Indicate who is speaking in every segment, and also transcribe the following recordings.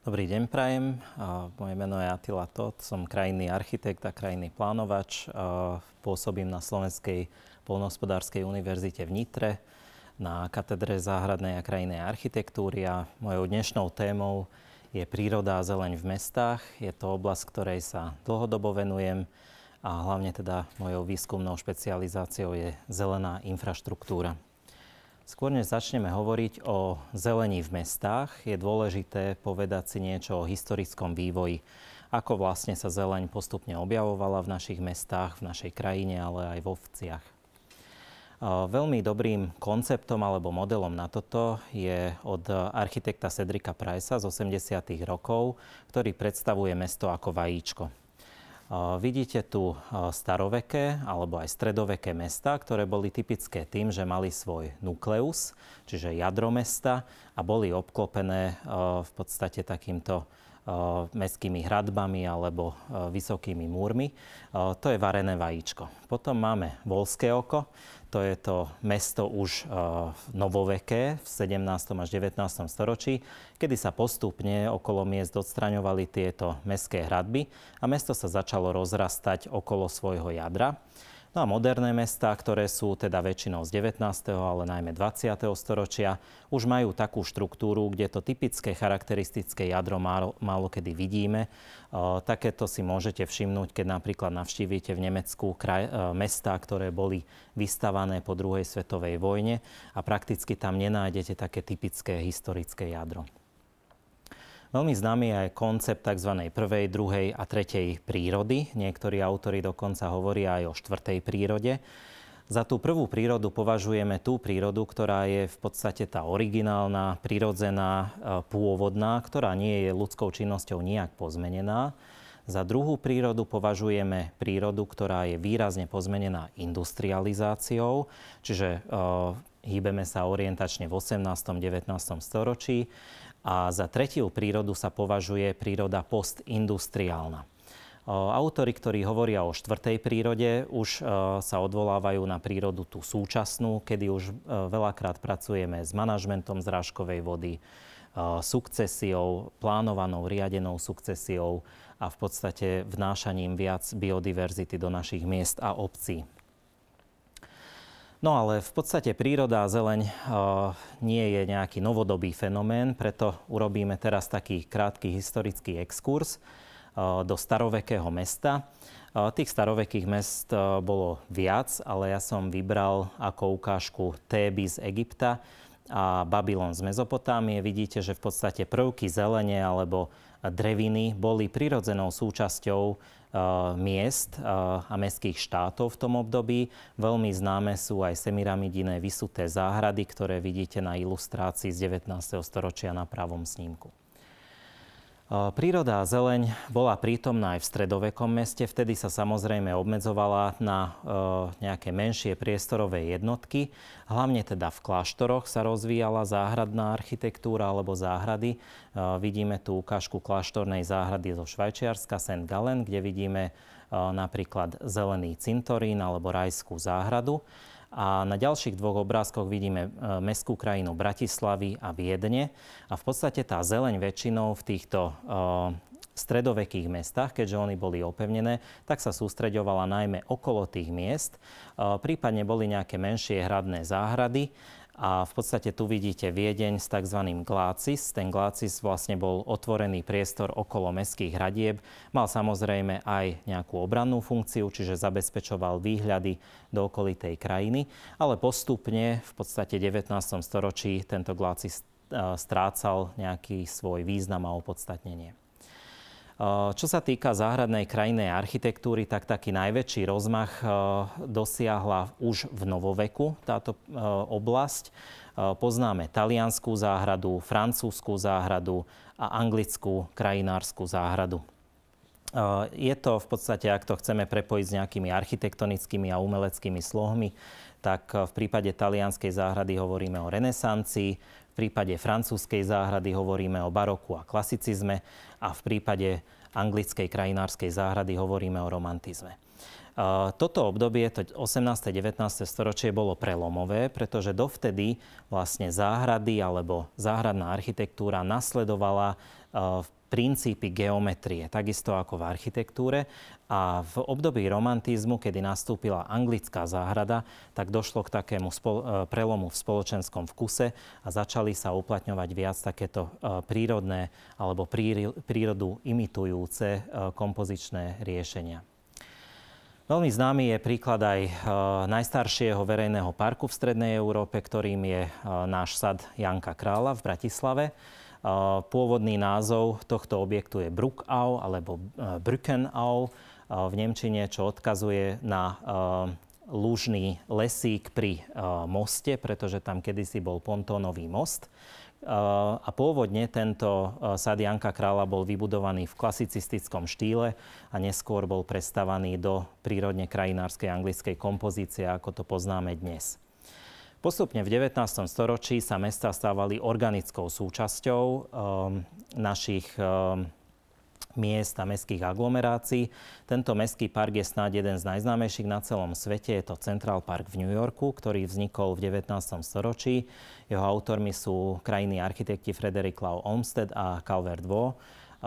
Speaker 1: Dobrý deň, Prajem. Moje meno je Attila Todt, som krajinný architekt a krajinný plánovač. Pôsobím na Slovenskej polnohospodárskej univerzite v Nitre na katedre záhradnej a krajinej architektúry a mojou dnešnou témou je príroda a zeleň v mestách. Je to oblasť, ktorej sa dlhodobo venujem a hlavne teda mojou výskumnou špecializáciou je zelená infraštruktúra. Skôr než začneme hovoriť o zelení v mestách, je dôležité povedať si niečo o historickom vývoji. Ako vlastne sa zeleň postupne objavovala v našich mestách, v našej krajine, ale aj v vciach. Veľmi dobrým konceptom alebo modelom na toto je od architekta Cedrika Price'a z 80. rokov, ktorý predstavuje mesto ako vajíčko. Vidíte tu staroveké alebo aj stredoveké mesta, ktoré boli typické tým, že mali svoj nukleus, čiže jadro mesta a boli obklopené v podstate takýmto Eh, mestskými hradbami alebo eh, vysokými múrmi. Eh, to je varené vajíčko. Potom máme Volské oko, to je to mesto už novoveké v 17. až 19. storočí, kedy sa postupne okolo miest odstraňovali tieto mestské hradby a mesto sa začalo rozrastať okolo svojho jadra. No a moderné mestá, ktoré sú teda väčšinou z 19., ale najmä 20. storočia, už majú takú štruktúru, kde to typické charakteristické jadro málo, kedy vidíme. takéto si môžete všimnúť, keď napríklad navštívite v Nemecku kraj, e, ktoré boli vystavané po druhej svetovej vojne a prakticky tam nenájdete také typické historické jadro. Veľmi známy je aj koncept tzv. prvej, druhej a tretej prírody. Niektorí autori dokonca hovoria aj o štvrtej prírode. Za tú prvú prírodu považujeme tú prírodu, ktorá je v podstate tá originálna, prirodzená, e, pôvodná, ktorá nie je ľudskou činnosťou nijak pozmenená. Za druhú prírodu považujeme prírodu, ktorá je výrazne pozmenená industrializáciou, čiže e, hýbeme sa orientačne v 18. 19. storočí a za tretiu prírodu sa považuje príroda postindustriálna. Autory, ktorí hovoria o štvrtej prírode, už sa odvolávajú na prírodu tú súčasnú, kedy už veľakrát pracujeme s manažmentom zrážkovej vody, sukcesiou, plánovanou, riadenou sukcesiou a v podstate vnášaním viac biodiverzity do našich miest a obcí. No ale v podstate príroda a zeleň eh, nie je nejaký novodobý fenomén, preto urobíme teraz taký krátky historický exkurs eh, do starovekého mesta. Eh, tých starovekých mest bolo viac, ale ja som vybral ako ukážku Téby z Egypta a Babylon z Mezopotámie. Vidíte, že v podstate prvky zelene alebo dreviny boli prirodzenou súčasťou Eh, miest eh, a mestských štátov v tom období. Veľmi známe sú aj semiramidiné vysuté záhrady, ktoré vidíte na ilustrácii z 19. storočia na pravom snímku. Príroda a zeleň bola prítomná aj v stredovekom meste. Vtedy sa samozrejme obmedzovala na e, nejaké menšie priestorové jednotky. Hlavne teda v kláštoroch sa rozvíjala záhradná architektúra alebo záhrady. E, vidíme tú ukážku kláštornej záhrady zo Švajčiarska, St. Gallen, kde vidíme e, napríklad zelený cintorín alebo rajskú záhradu. A na ďalších dvoch obrázkoch vidíme e, mestskú krajinu Bratislavy a Viedne. A v podstate tá zeleň väčšinou v týchto e, stredovekých mestách, keďže oni boli opevnené, tak sa sústreďovala najmä okolo tých miest. E, prípadne boli nejaké menšie hradné záhrady a v podstate tu vidíte Viedeň s tzv. Glácis. Ten Glácis vlastne bol otvorený priestor okolo mestských hradieb. Mal samozrejme aj nejakú obrannú funkciu, čiže zabezpečoval výhľady do okolitej krajiny. Ale postupne v podstate 19. storočí tento Glácis e, strácal nejaký svoj význam a opodstatnenie. Eh, čo sa týka záhradnej krajinnej architektúry, tak taký najväčší rozmach eh, dosiahla už v novoveku táto eh, oblasť. Poznáme talianskú záhradu, francúzskú záhradu a anglickú krajinárskú záhradu. Je to v podstate, ak to chceme prepojiť s nejakými architektonickými a umeleckými slohmi, tak v prípade talianskej záhrady hovoríme o renesancii, prípade francúzskej záhrady hovoríme o baroku a klasicizme a v prípade anglickej krajinárskej záhrady hovoríme o romantizme. Toto obdobie, to 18. 19. storočie, bolo prelomové, pretože dovtedy vlastne záhrady alebo záhradná architektúra nasledovala Eh, v princípy geometrie, takisto ako v architektúre. A v období romantizmu, kedy nastúpila anglická záhrada, tak došlo k takému eh, prelomu v spoločenskom vkuse a začali sa uplatňovať viac takéto eh, prírodné alebo prírodu imitujúce kompozičné riešenia. Veľmi známy je príklad aj najstaršieho verejného parku v Strednej Európe, ktorým je náš sad Janka Krála v Bratislave. Pôvodný názov tohto objektu je Bruckau alebo e, Brückenau v Nemčine, čo odkazuje na e, lúžný lesík pri e, moste, pretože tam kedysi bol pontónový most. A pôvodne tento sad Janka Krála bol vybudovaný v klasicistickom štýle a neskôr bol prestavaný do prírodne krajinárskej anglickej kompozície, ako to poznáme dnes. Postupne v 19. storočí sa mesta stávali organickou súčasťou um, našich um, miest a mestských aglomerácií. Tento mestský park je snáď jeden z najznámejších na celom svete. Je to Central Park v New Yorku, ktorý vznikol v 19. storočí. Jeho autormi sú krajiny architekti Frederick Law Olmsted a Calvert Vaux e,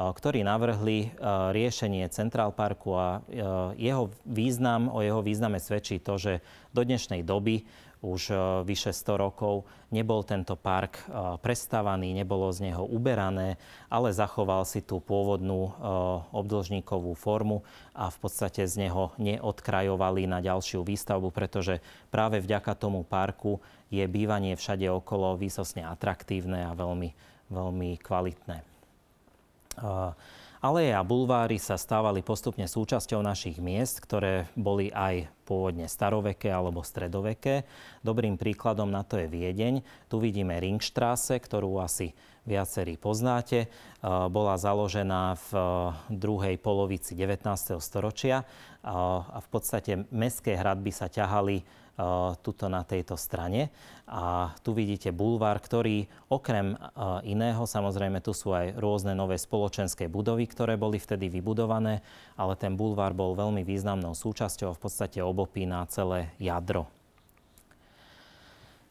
Speaker 1: ktorí navrhli e, riešenie Central Parku a e, jeho význam, o jeho význame svedčí to, že do dnešnej doby už e, vyše 100 rokov. Nebol tento park e, prestávaný, nebolo z neho uberané, ale zachoval si tú pôvodnú e, obdĺžníkovú formu a v podstate z neho neodkrajovali na ďalšiu výstavbu, pretože práve vďaka tomu parku je bývanie všade okolo výsosne atraktívne a veľmi, veľmi kvalitné. Aleje a bulváry sa stávali postupne súčasťou našich miest, ktoré boli aj pôvodne staroveké alebo stredoveké. Dobrým príkladom na to je Viedeň. Tu vidíme Ringstrasse, ktorú asi viacerí poznáte. E, bola založená v e, druhej polovici 19. storočia e, a v podstate mestské hradby sa ťahali Eh, tuto na tejto strane. A tu vidíte bulvár, ktorý okrem eh, iného, samozrejme tu sú aj rôzne nové spoločenské budovy, ktoré boli vtedy vybudované, ale ten bulvár bol veľmi významnou súčasťou a v podstate obopína celé jadro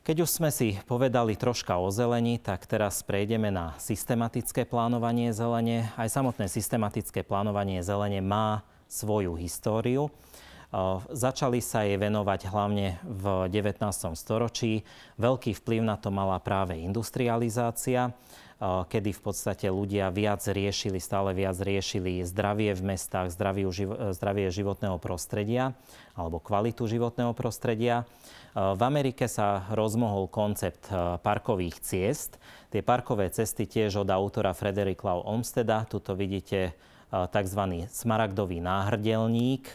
Speaker 1: keď už sme si povedali troška o zelení, tak teraz prejdeme na systematické plánovanie zelene. Aj samotné systematické plánovanie zelene má svoju históriu. Začali sa jej venovať hlavne v 19. storočí. Veľký vplyv na to mala práve industrializácia kedy v podstate ľudia viac riešili, stále viac riešili zdravie v mestách, zdravie životného prostredia alebo kvalitu životného prostredia. V Amerike sa rozmohol koncept parkových ciest. Tie parkové cesty tiež od autora Frederick Law Olmsteda. Tuto vidíte E, tzv. smaragdový náhrdelník e,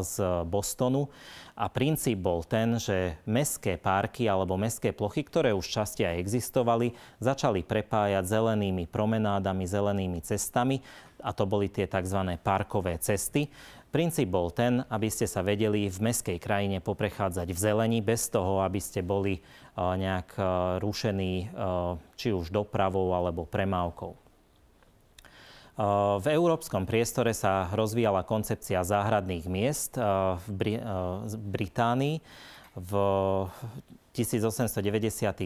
Speaker 1: z Bostonu. A princíp bol ten, že mestské parky alebo mestské plochy, ktoré už časti aj existovali, začali prepájať zelenými promenádami, zelenými cestami a to boli tie tzv. parkové cesty. Princíp bol ten, aby ste sa vedeli v meskej krajine poprechádzať v zelení bez toho, aby ste boli e, nejak rušení či už dopravou alebo premávkou. V európskom priestore sa rozvíjala koncepcia záhradných miest v Británii. V 1890.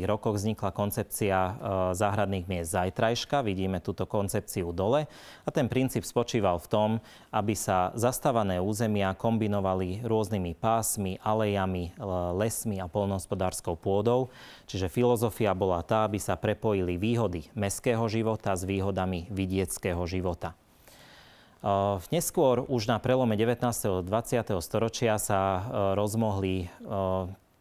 Speaker 1: rokoch vznikla koncepcia e, záhradných miest zajtrajška. Vidíme túto koncepciu dole. A ten princíp spočíval v tom, aby sa zastávané územia kombinovali rôznymi pásmi, alejami, e, lesmi a polnohospodárskou pôdou. Čiže filozofia bola tá, aby sa prepojili výhody mestského života s výhodami vidieckého života. E, neskôr už na prelome 19. a 20. storočia sa rozmohli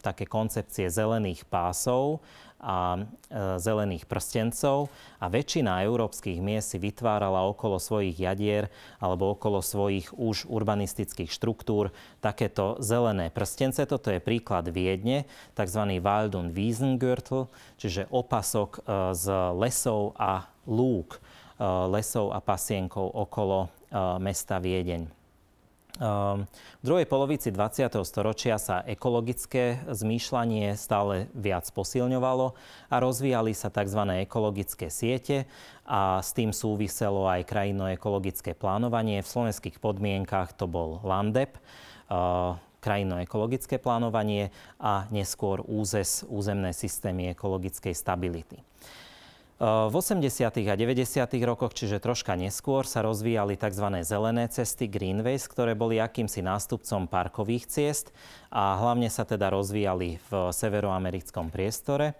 Speaker 1: také koncepcie zelených pásov a e, zelených prstencov a väčšina európskych miest si vytvárala okolo svojich jadier alebo okolo svojich už urbanistických štruktúr takéto zelené prstence. Toto je príklad Viedne, tzv. Wald- und Wiesengürtel, čiže opasok e, z lesov a lúk, e, lesov a pasienkov okolo mesta Viedeň. Ehm, v druhej polovici 20. storočia sa ekologické zmýšľanie stále viac posilňovalo a rozvíjali sa tzv. ekologické siete a s tým súviselo aj krajinoekologické plánovanie. V slovenských podmienkach to bol LANDEP, ehm, krajinoekologické plánovanie a neskôr úzes, územné systémy ekologickej stability. Eh, v 80. a 90. rokoch, čiže troška neskôr, sa rozvíjali tzv. zelené cesty Greenways, ktoré boli akýmsi nástupcom parkových ciest a hlavne sa teda rozvíjali v severoamerickom priestore.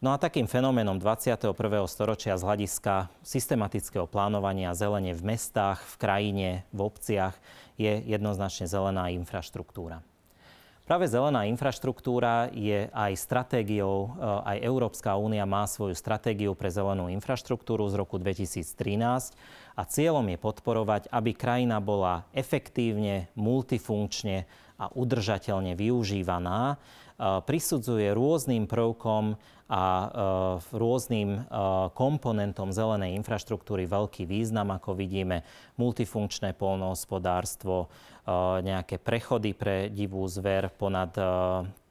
Speaker 1: No a takým fenoménom 21. storočia z hľadiska systematického plánovania zelene v mestách, v krajine, v obciach je jednoznačne zelená infraštruktúra. Práve zelená infraštruktúra je aj stratégiou, eh, aj Európska únia má svoju stratégiu pre zelenú infraštruktúru z roku 2013 a cieľom je podporovať, aby krajina bola efektívne, multifunkčne a udržateľne využívaná. Eh, prisudzuje rôznym prvkom a eh, rôznym komponentom zelenej infraštruktúry veľký význam, ako vidíme, multifunkčné polnohospodárstvo, Eh, nejaké prechody pre divú zver ponad eh,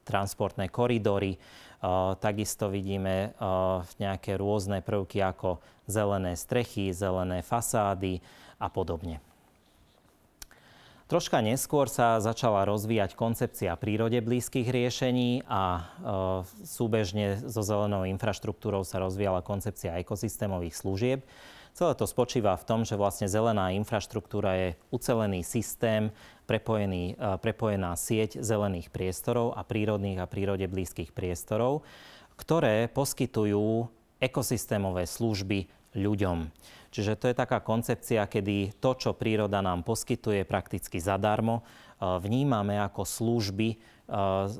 Speaker 1: transportné koridory. Eh, takisto vidíme nejaké rôzne prvky ako zelené strechy, zelené fasády a podobne. Troška neskôr sa začala rozvíjať koncepcia prírode blízkych riešení a súbežne so zelenou infraštruktúrou sa rozvíjala koncepcia ekosystémových služieb. Celé to spočíva v tom, že vlastne zelená infraštruktúra je ucelený systém, prepojený, e, prepojená sieť zelených priestorov a prírodných a prírode blízkych priestorov, ktoré poskytujú ekosystémové služby ľuďom. Čiže to je taká koncepcia, kedy to, čo príroda nám poskytuje prakticky zadarmo, e, vnímame ako služby, e,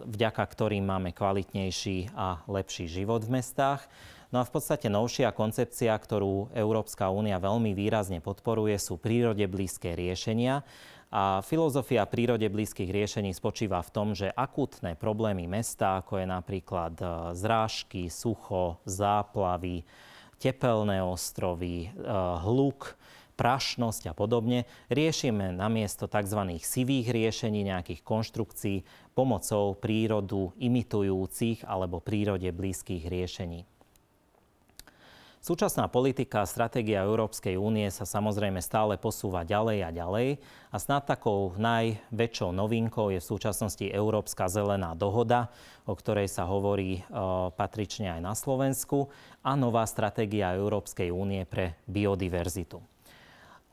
Speaker 1: vďaka ktorým máme kvalitnejší a lepší život v mestách. No a v podstate novšia koncepcia, ktorú Európska únia veľmi výrazne podporuje, sú prírode blízke riešenia. A filozofia prírode blízkych riešení spočíva v tom, že akútne problémy mesta, ako je napríklad e, zrážky, sucho, záplavy, tepelné ostrovy, e, hluk, prašnosť a podobne, riešime namiesto tzv. sivých riešení nejakých konštrukcií pomocou prírodu imitujúcich alebo prírode blízkych riešení. Súčasná politika a stratégia Európskej únie sa samozrejme stále posúva ďalej a ďalej a snad takou najväčšou novinkou je v súčasnosti Európska zelená dohoda, o ktorej sa hovorí e, patrične aj na Slovensku, a nová stratégia Európskej únie pre biodiverzitu.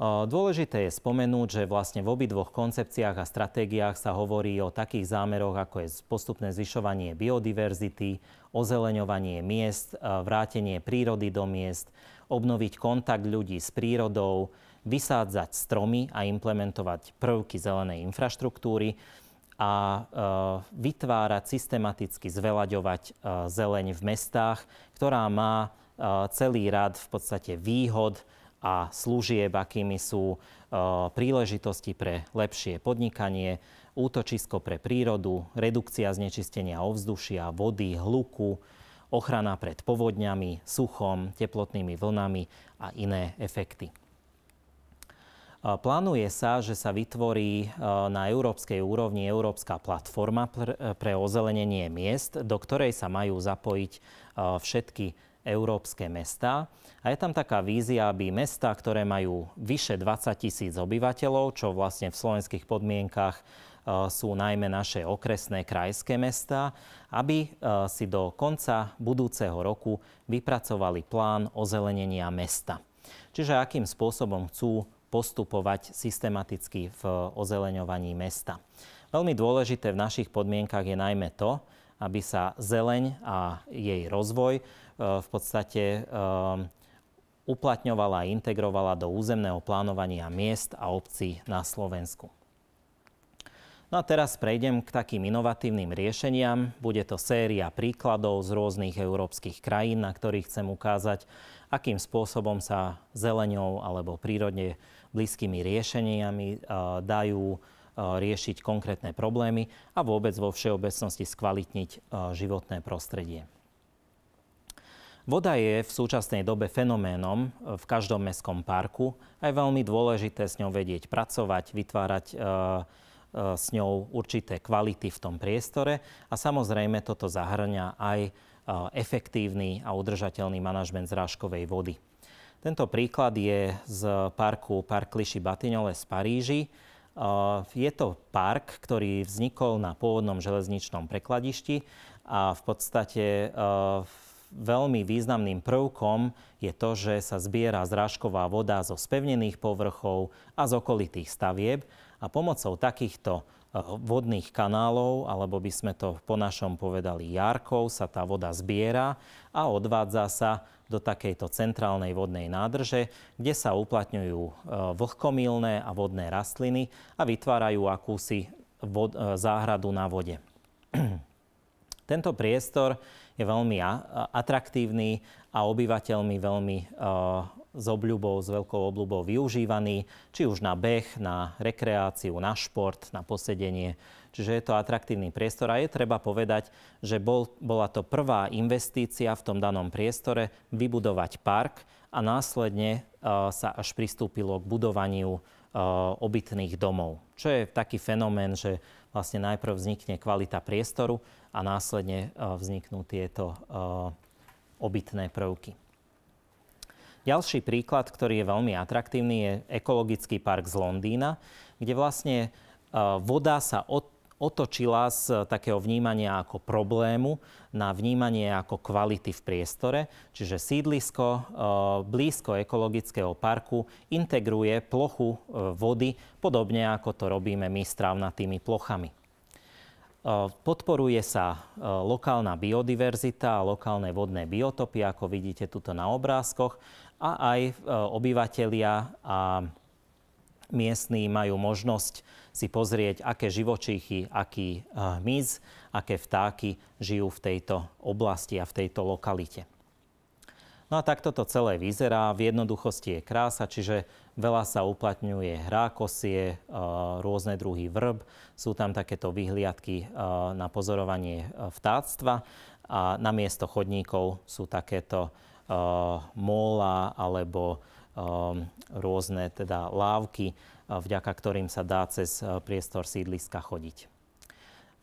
Speaker 1: Dôležité je spomenúť, že vlastne v obidvoch koncepciách a stratégiách sa hovorí o takých zámeroch, ako je postupné zvyšovanie biodiverzity, ozeleňovanie miest, e, vrátenie prírody do miest, obnoviť kontakt ľudí s prírodou, vysádzať stromy a implementovať prvky zelenej infraštruktúry a e, vytvárať systematicky, zvelaďovať e, zeleň v mestách, ktorá má celý rad v podstate výhod, a služieb, akými sú e, príležitosti pre lepšie podnikanie, útočisko pre prírodu, redukcia znečistenia ovzdušia, vody, hluku, ochrana pred povodňami, suchom, teplotnými vlnami a iné efekty. E, plánuje sa, že sa vytvorí e, na európskej úrovni európska platforma pre ozelenenie miest, do ktorej sa majú zapojiť všetky európske mesta. A je tam taká vízia, aby mesta, ktoré majú vyše 20 tisíc obyvateľov, čo vlastne v slovenských podmienkach e, sú najmä naše okresné krajské mesta, aby e, si do konca budúceho roku vypracovali plán ozelenenia mesta. Čiže akým spôsobom chcú postupovať systematicky v ozeleňovaní mesta. Veľmi dôležité v našich podmienkach je najmä to, aby sa zeleň a jej rozvoj Eh, v podstate eh, uplatňovala a integrovala do územného plánovania miest a obcí na Slovensku. No a teraz prejdem k takým inovatívnym riešeniam. Bude to séria príkladov z rôznych európskych krajín, na ktorých chcem ukázať, akým spôsobom sa zeleňou alebo prírodne blízkymi riešeniami eh, dajú riešiť konkrétne problémy a vôbec vo všeobecnosti skvalitniť životné prostredie. Voda je v súčasnej dobe fenoménom e, v každom mestskom parku a je veľmi dôležité s ňou vedieť pracovať, vytvárať e, e, s ňou určité kvality v tom priestore a samozrejme toto zahrňa aj efektívny a udržateľný manažment zrážkovej vody. Tento príklad je z parku Park Liši Batignole z Paríži. Je to park, ktorý vznikol na pôvodnom železničnom prekladišti a v podstate v veľmi významným prvkom je to, že sa zbiera zrážková voda zo spevnených povrchov a z okolitých stavieb a pomocou takýchto e, vodných kanálov, alebo by sme to po našom povedali jarkov, sa tá voda zbiera a odvádza sa do takejto centrálnej vodnej nádrže, kde sa uplatňujú e, vlhkomilné a vodné rastliny a vytvárajú akúsi e, záhradu na vode. Tento priestor je veľmi atraktívny a obyvateľmi veľmi e, s obľubou, s veľkou obľubou využívaný, či už na beh, na rekreáciu, na šport, na posedenie. Čiže je to atraktívny priestor a je treba povedať, že bol, bola to prvá investícia v tom danom priestore vybudovať park a následne e, sa až pristúpilo k budovaniu Eh, obytných domov. Čo je taký fenomén, že vlastne najprv vznikne kvalita priestoru a následne eh, vzniknú tieto eh, obytné prvky. Ďalší príklad, ktorý je veľmi atraktívny, je ekologický park z Londýna, kde vlastne voda sa od otočila z eh, takého vnímania ako problému na vnímanie ako kvality v priestore. Čiže sídlisko eh, blízko ekologického parku integruje plochu eh, vody, podobne ako to robíme my s travnatými plochami. Podporuje sa lokálna biodiverzita a lokálne vodné biotopy, ako vidíte tuto na obrázkoch, a aj obyvatelia a miestní majú možnosť si pozrieť, aké živočíchy, aký eh, hmyz, aké vtáky žijú v tejto oblasti a v tejto lokalite. No a takto to celé vyzerá. V jednoduchosti je krása, čiže veľa sa uplatňuje hrákosie, eh, rôzne druhy vrb. Sú tam takéto vyhliadky eh, na pozorovanie vtáctva a na miesto chodníkov sú takéto móla alebo Um, rôzne teda lávky, uh, vďaka ktorým sa dá cez uh, priestor sídliska chodiť.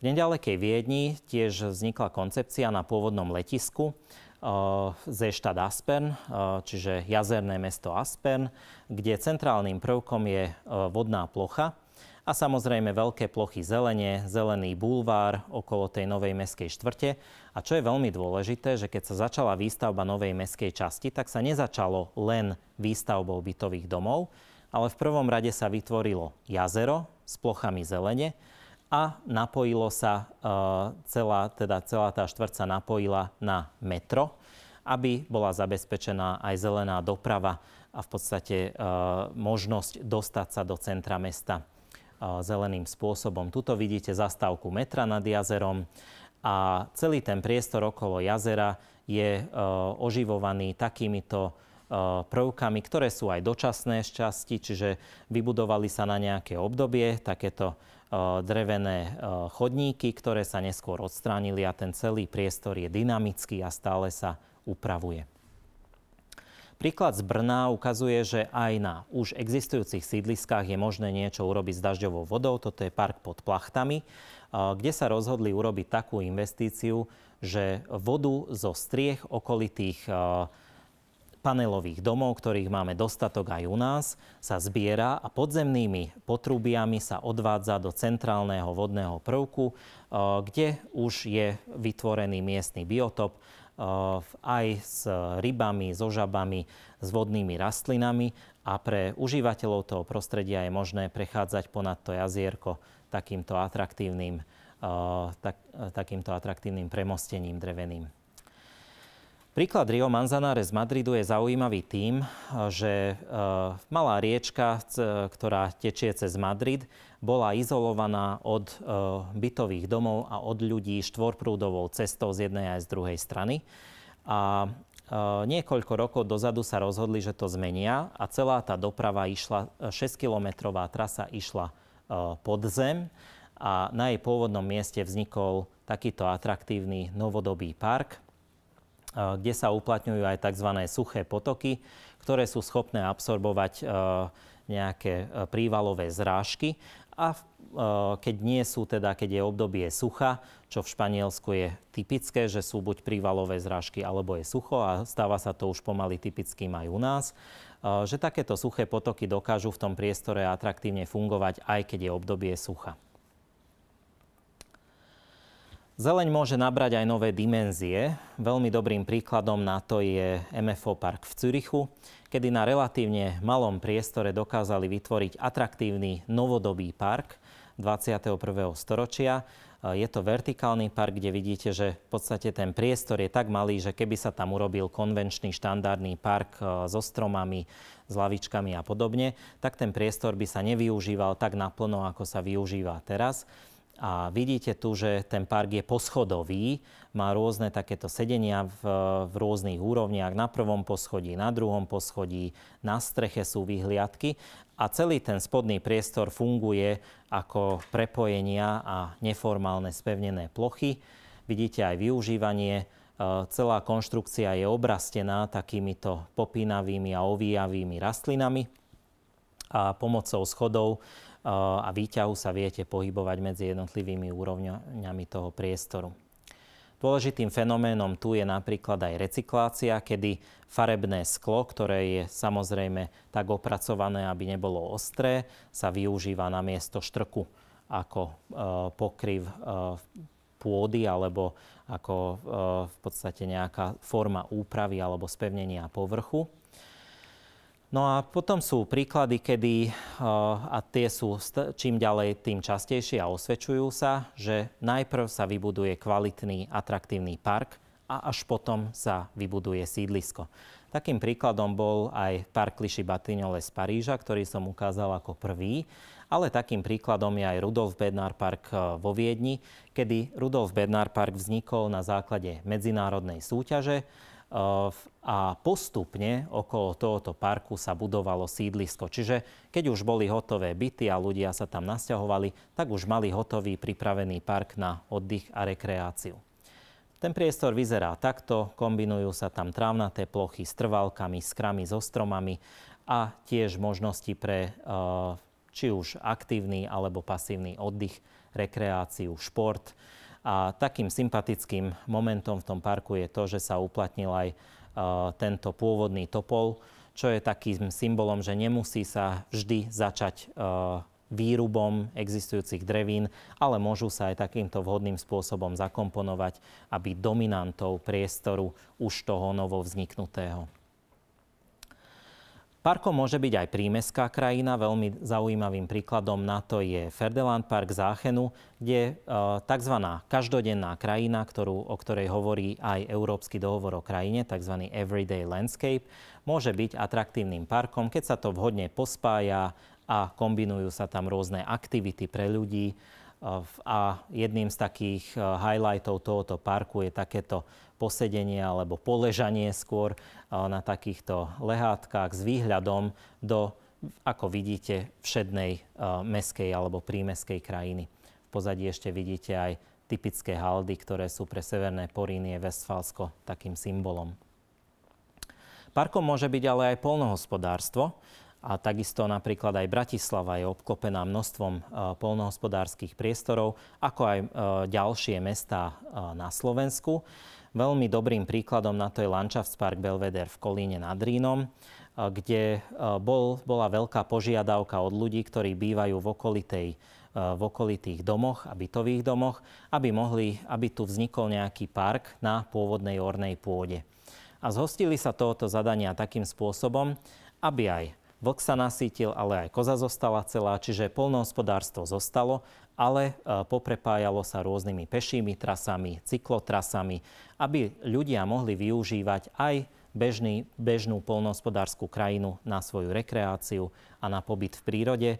Speaker 1: V nedalekej Viedni tiež vznikla koncepcia na pôvodnom letisku uh, ze štát Aspern, čiže jazerné mesto Aspern, kde centrálnym prvkom je vodná plocha, a samozrejme veľké plochy zelenie, zelený bulvár okolo tej novej meskej štvrte. A čo je veľmi dôležité, že keď sa začala výstavba novej meskej časti, tak sa nezačalo len výstavbou bytových domov, ale v prvom rade sa vytvorilo jazero s plochami zelene a napojilo sa, e, celá, teda celá tá štvrť sa napojila na metro, aby bola zabezpečená aj zelená doprava a v podstate e, možnosť dostať sa do centra mesta zeleným spôsobom. Tuto vidíte zastávku metra nad jazerom a celý ten priestor okolo jazera je e, oživovaný takýmito e, prvkami, ktoré sú aj dočasné z časti, čiže vybudovali sa na nejaké obdobie takéto e, drevené chodníky, ktoré sa neskôr odstránili a ten celý priestor je dynamický a stále sa upravuje. Príklad z Brna ukazuje, že aj na už existujúcich sídliskách je možné niečo urobiť s dažďovou vodou. Toto je park pod plachtami, kde sa rozhodli urobiť takú investíciu, že vodu zo striech okolitých panelových domov, ktorých máme dostatok aj u nás, sa zbiera a podzemnými potrubiami sa odvádza do centrálneho vodného prvku, kde už je vytvorený miestny biotop aj s rybami, so žabami, s vodnými rastlinami a pre užívateľov toho prostredia je možné prechádzať ponad to jazierko takýmto atraktívnym, tak, takýmto atraktívnym premostením dreveným. Príklad Rio Manzanares z Madridu je zaujímavý tým, eh, že eh, malá riečka, ktorá tečie cez Madrid, bola izolovaná od eh, bytových domov a od ľudí štvorprúdovou cestou z jednej aj z druhej strany. A niekoľko rokov dozadu sa rozhodli, že to zmenia a celá tá doprava išla, 6-kilometrová trasa išla pod zem a na jej pôvodnom mieste vznikol takýto atraktívny novodobý park – kde sa uplatňujú aj tzv. suché potoky, ktoré sú schopné absorbovať e, nejaké e, prívalové zrážky a e, keď nie sú teda, keď je obdobie sucha, čo v Španielsku je typické, že sú buď prívalové zrážky alebo je sucho a stáva sa to už pomaly typickým aj u nás, že takéto suché potoky dokážu v tom priestore atraktívne fungovať, aj keď je obdobie sucha. Zeleň môže nabrať aj nové dimenzie. Veľmi dobrým príkladom na to je MFO Park v Cürichu, kedy na relatívne malom priestore dokázali vytvoriť atraktívny novodobý park 21. storočia. Je to vertikálny park, kde vidíte, že v podstate ten priestor je tak malý, že keby sa tam urobil konvenčný štandardný park e, so stromami, s lavičkami a podobne, tak ten priestor by sa nevyužíval tak naplno, ako sa využíva teraz. A vidíte tu, že ten park je poschodový, má rôzne takéto sedenia v, v rôznych úrovniach, na prvom poschodí, na druhom poschodí, na streche sú vyhliadky a celý ten spodný priestor funguje ako prepojenia a neformálne spevnené plochy. Vidíte aj využívanie, e, celá konštrukcia je obrastená takýmito popínavými a ovíjavými rastlinami a pomocou schodov a výťahu sa viete pohybovať medzi jednotlivými úrovňami toho priestoru. Dôležitým fenoménom tu je napríklad aj recyklácia, kedy farebné sklo, ktoré je samozrejme tak opracované, aby nebolo ostré, sa využíva na miesto štrku ako e, pokryv e, pôdy alebo ako e, v podstate nejaká forma úpravy alebo spevnenia povrchu. No a potom sú príklady, kedy, e, a tie sú čím ďalej, tým častejšie a osvedčujú sa, že najprv sa vybuduje kvalitný, atraktívny park a až potom sa vybuduje sídlisko. Takým príkladom bol aj park Liši Batignole z Paríža, ktorý som ukázal ako prvý, ale takým príkladom je aj Rudolf Bednár park e, vo Viedni, kedy Rudolf Bednár park vznikol na základe medzinárodnej súťaže, a postupne okolo tohoto parku sa budovalo sídlisko. Čiže keď už boli hotové byty a ľudia sa tam nasťahovali, tak už mali hotový pripravený park na oddych a rekreáciu. Ten priestor vyzerá takto, kombinujú sa tam trávnaté plochy s trvalkami, s krami, so stromami a tiež možnosti pre e, či už aktívny alebo pasívny oddych, rekreáciu, šport. A takým sympatickým momentom v tom parku je to, že sa uplatnil aj e, tento pôvodný topol, čo je takým symbolom, že nemusí sa vždy začať e, výrubom existujúcich drevín, ale môžu sa aj takýmto vhodným spôsobom zakomponovať, aby dominantou priestoru už toho novo vzniknutého. Parkom môže byť aj prímeská krajina. Veľmi zaujímavým príkladom na to je Ferdeland Park Záchenu, kde e, tzv. každodenná krajina, ktorú, o ktorej hovorí aj Európsky dohovor o krajine, tzv. Everyday Landscape, môže byť atraktívnym parkom, keď sa to vhodne pospája a kombinujú sa tam rôzne aktivity pre ľudí. E, a jedným z takých e, highlightov tohoto parku je takéto posedenie alebo poležanie skôr eh, na takýchto lehátkach s výhľadom do, ako vidíte, všednej eh, meskej alebo prímeskej krajiny. V pozadí ešte vidíte aj typické haldy, ktoré sú pre severné Porínie Vestfalsko takým symbolom. Parkom môže byť ale aj polnohospodárstvo a takisto napríklad aj Bratislava je obklopená množstvom eh, polnohospodárskych priestorov, ako aj ďalšie mestá na Slovensku. Veľmi dobrým príkladom na to je Landschaftspark Belvedere v Kolíne nad Rínom, kde bol, bola veľká požiadavka od ľudí, ktorí bývajú v okolitej v okolitých domoch a bytových domoch, aby, mohli, aby tu vznikol nejaký park na pôvodnej ornej pôde. A zhostili sa tohoto zadania takým spôsobom, aby aj vlk sa nasítil, ale aj koza zostala celá, čiže polnohospodárstvo zostalo ale e, poprepájalo sa rôznymi pešími trasami, cyklotrasami, aby ľudia mohli využívať aj bežný, bežnú polnohospodárskú krajinu na svoju rekreáciu a na pobyt v prírode. E,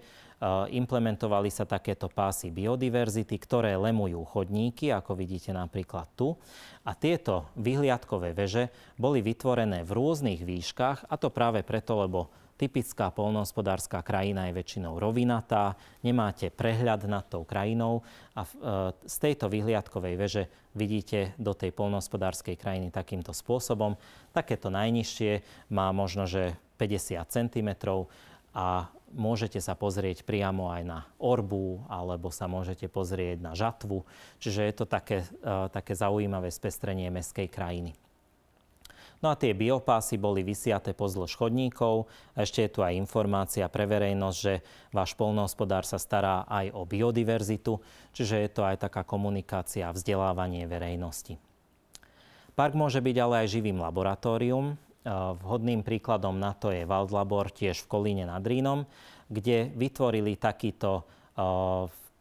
Speaker 1: implementovali sa takéto pásy biodiverzity, ktoré lemujú chodníky, ako vidíte napríklad tu. A tieto vyhliadkové veže boli vytvorené v rôznych výškach, a to práve preto, lebo Typická polnohospodárska krajina je väčšinou rovinatá, nemáte prehľad nad tou krajinou a e, z tejto vyhliadkovej veže vidíte do tej polnohospodárskej krajiny takýmto spôsobom. Takéto najnižšie má možno, že 50 cm a môžete sa pozrieť priamo aj na orbu, alebo sa môžete pozrieť na žatvu. Čiže je to také, e, také zaujímavé spestrenie meskej krajiny. No a tie biopásy boli vysiate pozdĺž chodníkov. Ešte je tu aj informácia pre verejnosť, že váš polnohospodár sa stará aj o biodiverzitu, čiže je to aj taká komunikácia a vzdelávanie verejnosti. Park môže byť ale aj živým laboratórium. E, vhodným príkladom na to je Waldlabor tiež v Kolíne nad Rínom, kde vytvorili takýto e,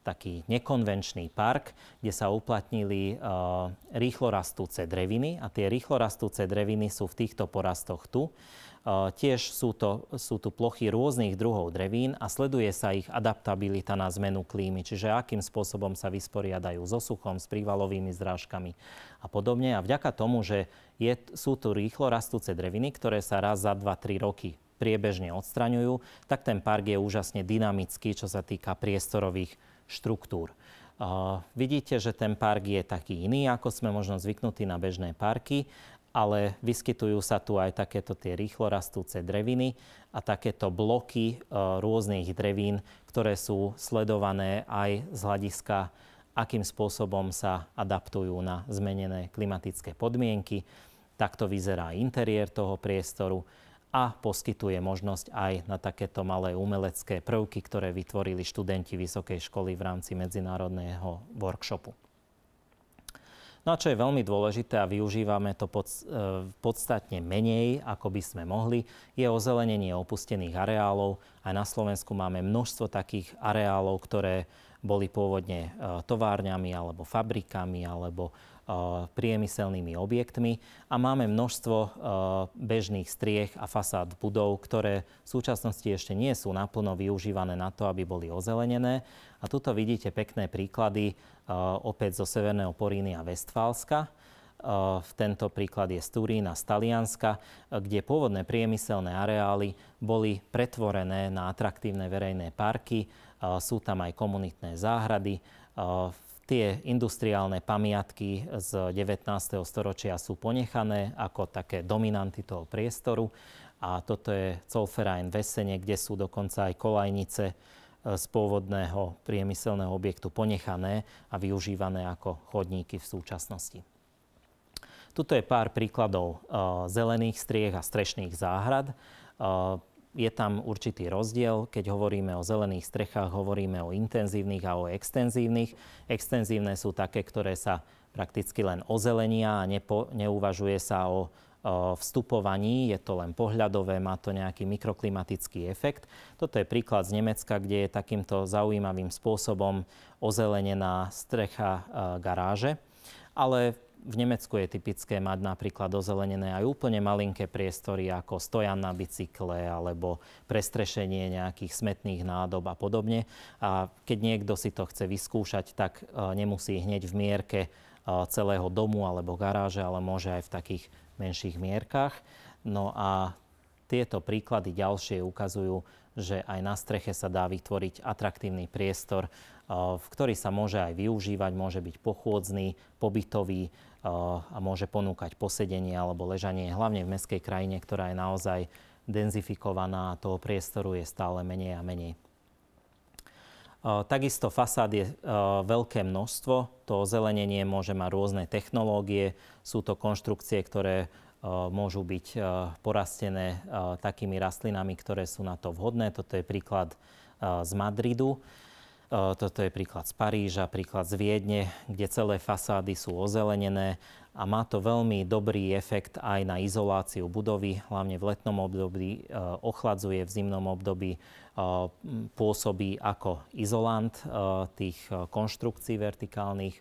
Speaker 1: taký nekonvenčný park, kde sa uplatnili e, rýchlo rastúce dreviny a tie rýchlo rastúce dreviny sú v týchto porastoch tu. E, tiež sú, to, sú tu plochy rôznych druhov drevín a sleduje sa ich adaptabilita na zmenu klímy, čiže akým spôsobom sa vysporiadajú so suchom, s prívalovými zrážkami a podobne. A vďaka tomu, že je, sú tu rýchlo rastúce dreviny, ktoré sa raz za 2-3 roky priebežne odstraňujú, tak ten park je úžasne dynamický, čo sa týka priestorových štruktúr. Vidíte, že ten park je taký iný, ako sme možno zvyknutí na bežné parky, ale vyskytujú sa tu aj takéto tie rýchlo rastúce dreviny a takéto bloky e, rôznych drevín, ktoré sú sledované aj z hľadiska, akým spôsobom sa adaptujú na zmenené klimatické podmienky. Takto vyzerá interiér toho priestoru a poskytuje možnosť aj na takéto malé umelecké prvky, ktoré vytvorili študenti vysokej školy v rámci medzinárodného workshopu. No a čo je veľmi dôležité a využívame to pod, e, podstatne menej, ako by sme mohli, je ozelenenie opustených areálov. Aj na Slovensku máme množstvo takých areálov, ktoré boli pôvodne e, továrňami alebo fabrikami alebo Eh, priemyselnými objektmi a máme množstvo eh, bežných striech a fasád budov, ktoré v súčasnosti ešte nie sú naplno využívané na to, aby boli ozelenené. A tuto vidíte pekné príklady eh, opäť zo Severného Poríny a Vestfálska. V tento príklad je z Turína, z Talianska, kde pôvodné priemyselné areály boli pretvorené na atraktívne verejné parky. Sú tam aj komunitné záhrady. V tie industriálne pamiatky z 19. storočia sú ponechané ako také dominanty toho priestoru. A toto je Colferein Vesene, kde sú dokonca aj kolajnice e, z pôvodného priemyselného objektu ponechané a využívané ako chodníky v súčasnosti. Tuto je pár príkladov e, zelených striech a strešných záhrad. E, je tam určitý rozdiel, keď hovoríme o zelených strechách, hovoríme o intenzívnych a o extenzívnych. Extenzívne sú také, ktoré sa prakticky len ozelenia a nepo, neuvažuje sa o, o vstupovaní, je to len pohľadové, má to nejaký mikroklimatický efekt. Toto je príklad z Nemecka, kde je takýmto zaujímavým spôsobom ozelenená strecha e, garáže. Ale v Nemecku je typické mať napríklad ozelenené aj úplne malinké priestory ako stojan na bicykle alebo prestrešenie nejakých smetných nádob a podobne. A keď niekto si to chce vyskúšať, tak e, nemusí hneď v mierke e, celého domu alebo garáže, ale môže aj v takých menších mierkach. No a tieto príklady ďalšie ukazujú, že aj na streche sa dá vytvoriť atraktívny priestor, e, v ktorý sa môže aj využívať, môže byť pochôdzný, pobytový, a môže ponúkať posedenie alebo ležanie, hlavne v mestskej krajine, ktorá je naozaj denzifikovaná a toho priestoru je stále menej a menej. Takisto fasád je veľké množstvo. To ozelenenie môže mať rôzne technológie. Sú to konštrukcie, ktoré môžu byť porastené takými rastlinami, ktoré sú na to vhodné. Toto je príklad z Madridu. Toto je príklad z Paríža, príklad z Viedne, kde celé fasády sú ozelenené a má to veľmi dobrý efekt aj na izoláciu budovy, hlavne v letnom období ochladzuje, v zimnom období pôsobí ako izolant tých konštrukcií vertikálnych.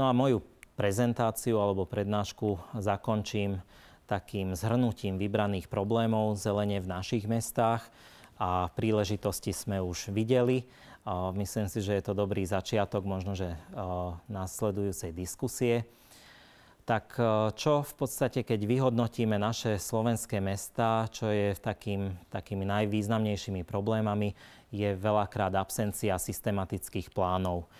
Speaker 1: No a moju prezentáciu alebo prednášku zakončím takým zhrnutím vybraných problémov zelene v našich mestách a príležitosti sme už videli. Myslím si, že je to dobrý začiatok možno, že následujúcej diskusie. Tak čo v podstate, keď vyhodnotíme naše slovenské mesta, čo je takým, takými najvýznamnejšími problémami, je veľakrát absencia systematických plánov.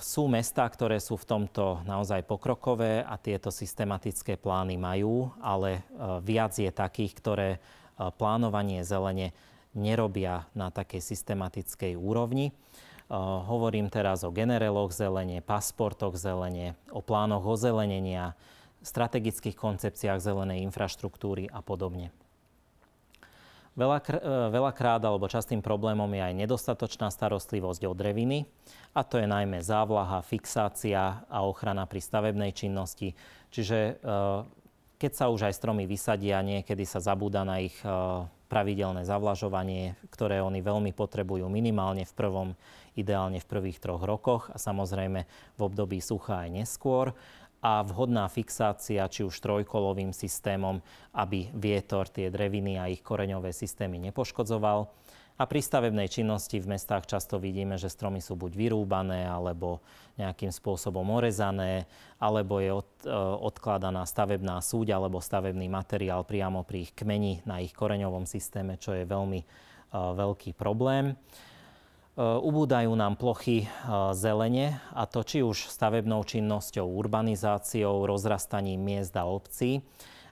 Speaker 1: Sú mesta, ktoré sú v tomto naozaj pokrokové a tieto systematické plány majú, ale viac je takých, ktoré plánovanie zelene nerobia na takej systematickej úrovni. Uh, hovorím teraz o genereloch zelenie, pasportoch zelenie, o plánoch ozelenenia, strategických koncepciách zelenej infraštruktúry a podobne. Uh, veľakrát alebo častým problémom je aj nedostatočná starostlivosť o dreviny, a to je najmä závlaha, fixácia a ochrana pri stavebnej činnosti. Čiže uh, keď sa už aj stromy vysadia, niekedy sa zabúda na ich pravidelné zavlažovanie, ktoré oni veľmi potrebujú minimálne v prvom, ideálne v prvých troch rokoch a samozrejme v období sucha aj neskôr a vhodná fixácia či už trojkolovým systémom, aby vietor tie dreviny a ich koreňové systémy nepoškodzoval a pri stavebnej činnosti v mestách často vidíme, že stromy sú buď vyrúbané, alebo nejakým spôsobom orezané, alebo je od, e, odkladaná stavebná súď alebo stavebný materiál priamo pri ich kmeni na ich koreňovom systéme, čo je veľmi e, veľký problém. E, ubúdajú nám plochy zelene a to či už stavebnou činnosťou, urbanizáciou, rozrastaním miest a obcí,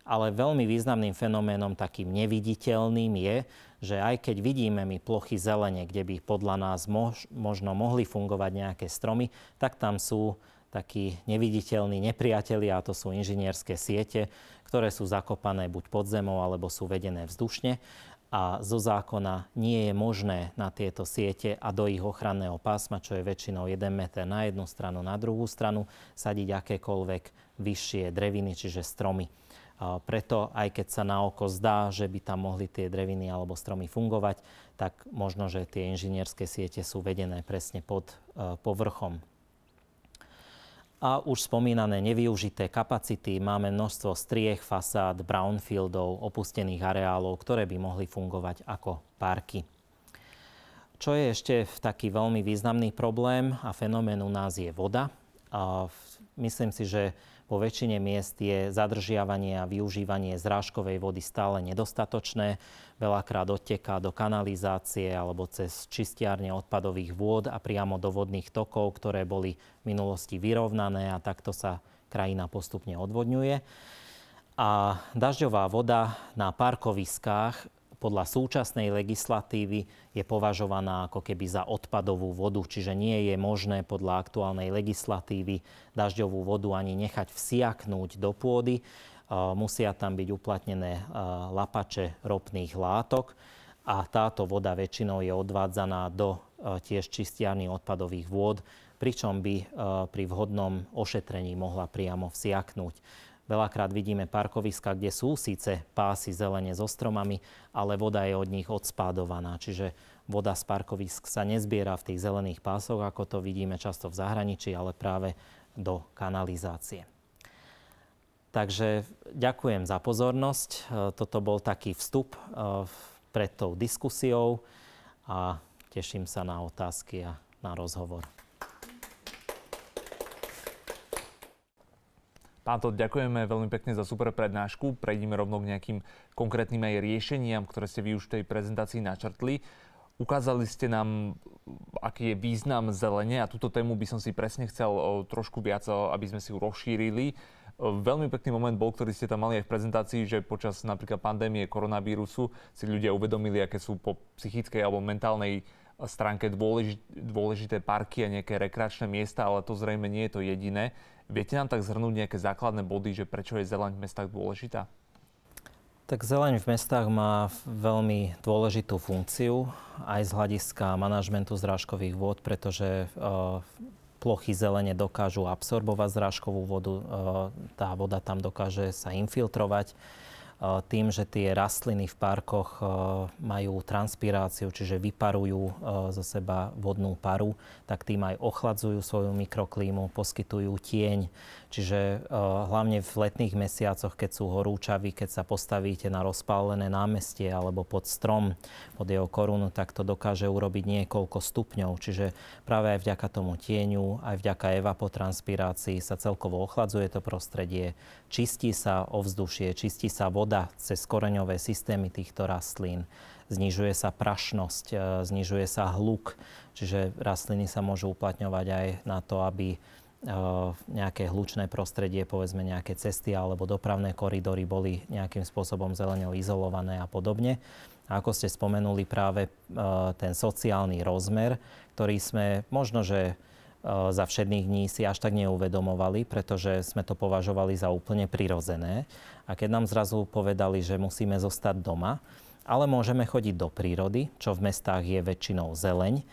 Speaker 1: ale veľmi významným fenoménom takým neviditeľným je, že aj keď vidíme my plochy zelene, kde by podľa nás mož, možno mohli fungovať nejaké stromy, tak tam sú takí neviditeľní nepriatelia, a to sú inžinierské siete, ktoré sú zakopané buď pod zemou, alebo sú vedené vzdušne. A zo zákona nie je možné na tieto siete a do ich ochranného pásma, čo je väčšinou 1 meter na jednu stranu, na druhú stranu, sadiť akékoľvek vyššie dreviny, čiže stromy. Preto aj keď sa na oko zdá, že by tam mohli tie dreviny alebo stromy fungovať, tak možno, že tie inžinierské siete sú vedené presne pod e, povrchom. A už spomínané nevyužité kapacity máme množstvo striech, fasád, brownfieldov, opustených areálov, ktoré by mohli fungovať ako parky. Čo je ešte taký veľmi významný problém a fenomén u nás je voda. A myslím si, že po väčšine miest je zadržiavanie a využívanie zrážkovej vody stále nedostatočné. Veľakrát odteká do kanalizácie alebo cez čistiarne odpadových vôd a priamo do vodných tokov, ktoré boli v minulosti vyrovnané a takto sa krajina postupne odvodňuje. A dažďová voda na parkoviskách podľa súčasnej legislatívy je považovaná ako keby za odpadovú vodu, čiže nie je možné podľa aktuálnej legislatívy dažďovú vodu ani nechať vsiaknúť do pôdy. E, musia tam byť uplatnené e, lapače ropných látok a táto voda väčšinou je odvádzaná do e, tiež čistiarny odpadových vôd, pričom by pri vhodnom ošetrení mohla priamo vsiaknúť. Veľakrát vidíme parkoviska, kde sú síce pásy zelene so stromami, ale voda je od nich odspádovaná. Čiže voda z parkovisk sa nezbiera v tých zelených pásoch, ako to vidíme často v zahraničí, ale práve do kanalizácie. Takže ďakujem za pozornosť. Toto bol taký vstup e, pred tou diskusiou a teším sa na otázky a na rozhovor.
Speaker 2: Pán to ďakujeme veľmi pekne za super prednášku. Prejdeme rovno k nejakým konkrétnym aj riešeniam, ktoré ste vy už v tej prezentácii načrtli. Ukázali ste nám, aký je význam zelenia a túto tému by som si presne chcel trošku viac, aby sme si ju rozšírili. Veľmi pekný moment bol, ktorý ste tam mali aj v prezentácii, že počas napríklad pandémie koronavírusu si ľudia uvedomili, aké sú po psychickej alebo mentálnej stránke dôležité parky a nejaké rekreačné miesta, ale to zrejme nie je to jediné. Viete nám tak zhrnúť nejaké základné body, že prečo je zeleň v mestách dôležitá?
Speaker 1: Tak zeleň v mestách má veľmi dôležitú funkciu aj z hľadiska manažmentu zrážkových vôd, pretože eh, plochy zelene dokážu absorbovať zrážkovú vodu, eh, tá voda tam dokáže sa infiltrovať E, tým, že tie rastliny v parkoch e, majú transpiráciu, čiže vyparujú e, zo seba vodnú paru, tak tým aj ochladzujú svoju mikroklímu, poskytujú tieň. Čiže hlavne v letných mesiacoch, keď sú horúčaví, keď sa postavíte na rozpálené námestie alebo pod strom, pod jeho korunu, tak to dokáže urobiť niekoľko stupňov. Čiže práve aj vďaka tomu tieňu, aj vďaka evapotranspirácii sa celkovo ochladzuje to prostredie, Čistí sa ovzdušie, čistí sa voda cez koreňové systémy týchto rastlín, znižuje sa prašnosť, e, znižuje sa hluk, čiže rastliny sa môžu uplatňovať aj na to, aby e, nejaké hlučné prostredie, povedzme nejaké cesty alebo dopravné koridory boli nejakým spôsobom zelenou izolované a podobne. A ako ste spomenuli práve e, ten sociálny rozmer, ktorý sme možno, že E, za všedných dní si až tak neuvedomovali, pretože sme to považovali za úplne prirodzené. A keď nám zrazu povedali, že musíme zostať doma, ale môžeme chodiť do prírody, čo v mestách je väčšinou zeleň, e,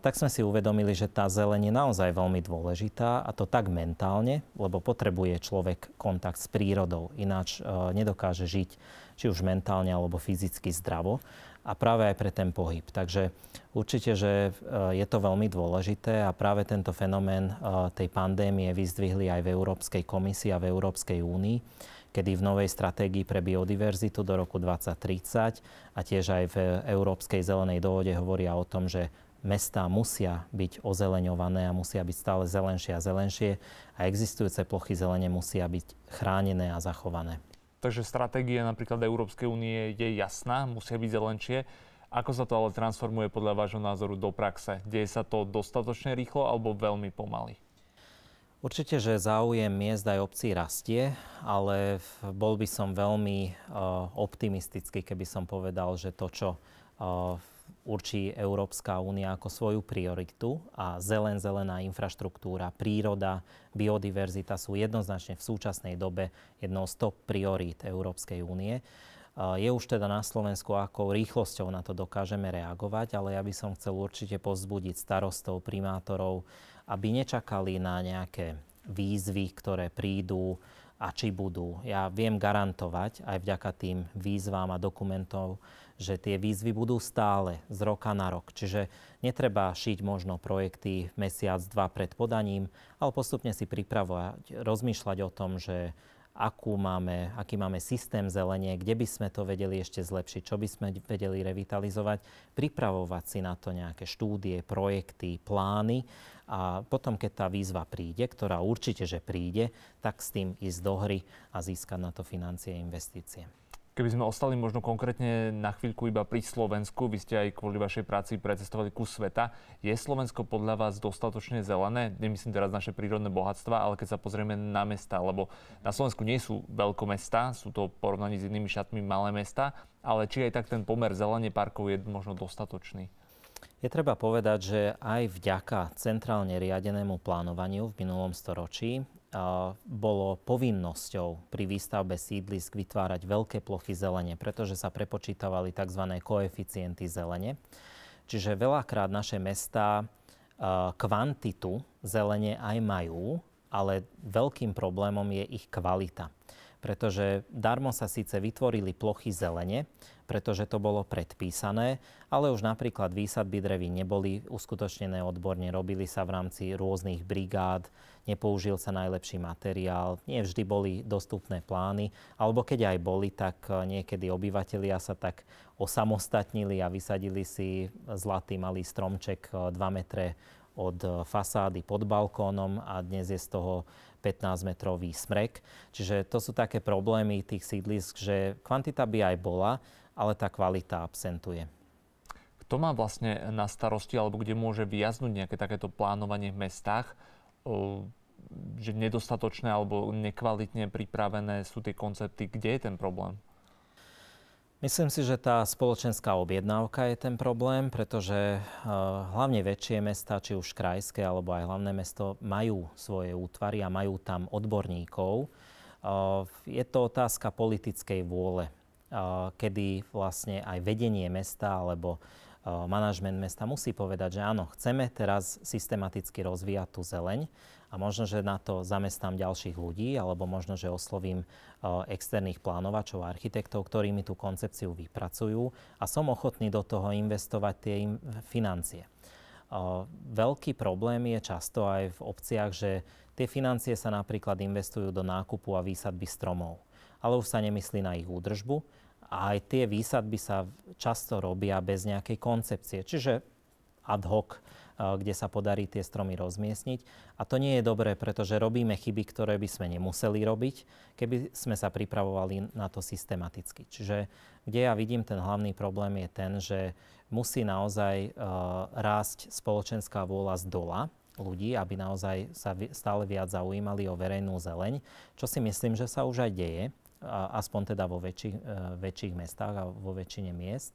Speaker 1: tak sme si uvedomili, že tá zeleň je naozaj veľmi dôležitá a to tak mentálne, lebo potrebuje človek kontakt s prírodou, ináč e, nedokáže žiť či už mentálne alebo fyzicky zdravo a práve aj pre ten pohyb. Takže určite, že e, je to veľmi dôležité a práve tento fenomén e, tej pandémie vyzdvihli aj v Európskej komisii a v Európskej únii, kedy v novej stratégii pre biodiverzitu do roku 2030 a tiež aj v Európskej zelenej dohode hovoria o tom, že mestá musia byť ozeleňované a musia byť stále zelenšie a zelenšie a existujúce plochy zelene musia byť chránené a zachované.
Speaker 2: Takže stratégia napríklad Európskej únie je jasná, musia byť zelenšie. Ako sa to ale transformuje podľa vášho názoru do praxe? Deje sa to dostatočne rýchlo alebo veľmi pomaly?
Speaker 1: Určite, že záujem miest aj obcí rastie, ale bol by som veľmi eh, optimistický, keby som povedal, že to, čo určí Európska únia ako svoju prioritu a zelen, zelená infraštruktúra, príroda, biodiverzita sú jednoznačne v súčasnej dobe jednou z top priorít Európskej únie. Je už teda na Slovensku, akou rýchlosťou na to dokážeme reagovať, ale ja by som chcel určite pozbudiť starostov, primátorov, aby nečakali na nejaké výzvy, ktoré prídu a či budú. Ja viem garantovať aj vďaka tým výzvám a dokumentov, že tie výzvy budú stále z roka na rok. Čiže netreba šiť možno projekty mesiac, dva pred podaním, ale postupne si pripravovať, rozmýšľať o tom, že akú máme, aký máme systém zelenie, kde by sme to vedeli ešte zlepšiť, čo by sme vedeli revitalizovať, pripravovať si na to nejaké štúdie, projekty, plány a potom, keď tá výzva príde, ktorá určite, že príde, tak s tým ísť do hry a získať na to financie a investície. Keby sme ostali
Speaker 2: možno konkrétne na chvíľku iba pri Slovensku, vy ste aj kvôli vašej práci precestovali kus sveta. Je Slovensko podľa vás dostatočne zelené? Nemyslím teraz naše prírodné bohatstva, ale keď sa pozrieme na mesta, lebo na Slovensku nie sú mesta, sú to porovnaní s inými šatmi malé mesta,
Speaker 1: ale či aj tak ten pomer zelenie parkov je možno dostatočný? Je treba povedať, že aj vďaka centrálne riadenému plánovaniu v minulom storočí bolo povinnosťou pri výstavbe sídlisk vytvárať veľké plochy zelene, pretože sa prepočítavali tzv. koeficienty zelene. Čiže veľakrát naše mesta kvantitu zelene aj majú, ale veľkým problémom je ich kvalita. Pretože darmo sa síce vytvorili plochy zelene, pretože to bolo predpísané, ale už napríklad výsadby dreví neboli uskutočnené odborne, robili sa v rámci rôznych brigád, nepoužil sa najlepší materiál, nie vždy boli dostupné plány, alebo keď aj boli, tak eh, niekedy obyvatelia sa tak osamostatnili a vysadili si zlatý malý stromček 2 eh, metre od eh, fasády pod balkónom a dnes je z toho 15-metrový smrek. Čiže to sú také problémy tých sídlisk, že kvantita by aj bola, ale tá kvalita absentuje. Kto má vlastne na starosti alebo kde
Speaker 2: môže vyjaznúť nejaké takéto plánovanie v mestách? že nedostatočné
Speaker 1: alebo nekvalitne pripravené sú tie koncepty. Kde je ten problém? Myslím si, že tá spoločenská objednávka je ten problém, pretože eh, hlavne väčšie mesta, či už krajské alebo aj hlavné mesto, majú svoje útvary a majú tam odborníkov. Eh, je to otázka politickej vôle, eh, kedy vlastne aj vedenie mesta alebo manažment mesta musí povedať, že áno, chceme teraz systematicky rozvíjať tú zeleň, a možno, že na to zamestnám ďalších ľudí, alebo možno, že oslovím eh, externých plánovačov a architektov, ktorí mi tú koncepciu vypracujú a som ochotný do toho investovať tie im financie. Eh, veľký problém je často aj v obciach, že tie financie sa napríklad investujú do nákupu a výsadby stromov, ale už sa nemyslí na ich údržbu a aj tie výsadby sa často robia bez nejakej koncepcie. Čiže ad hoc kde sa podarí tie stromy rozmiestniť. A to nie je dobré, pretože robíme chyby, ktoré by sme nemuseli robiť, keby sme sa pripravovali na to systematicky. Čiže kde ja vidím ten hlavný problém je ten, že musí naozaj e, rásť spoločenská vôľa z dola, ľudí, aby naozaj sa stále viac zaujímali o verejnú zeleň, čo si myslím, že sa už aj deje, aspoň teda vo väčších, e, väčších mestách a vo väčšine miest.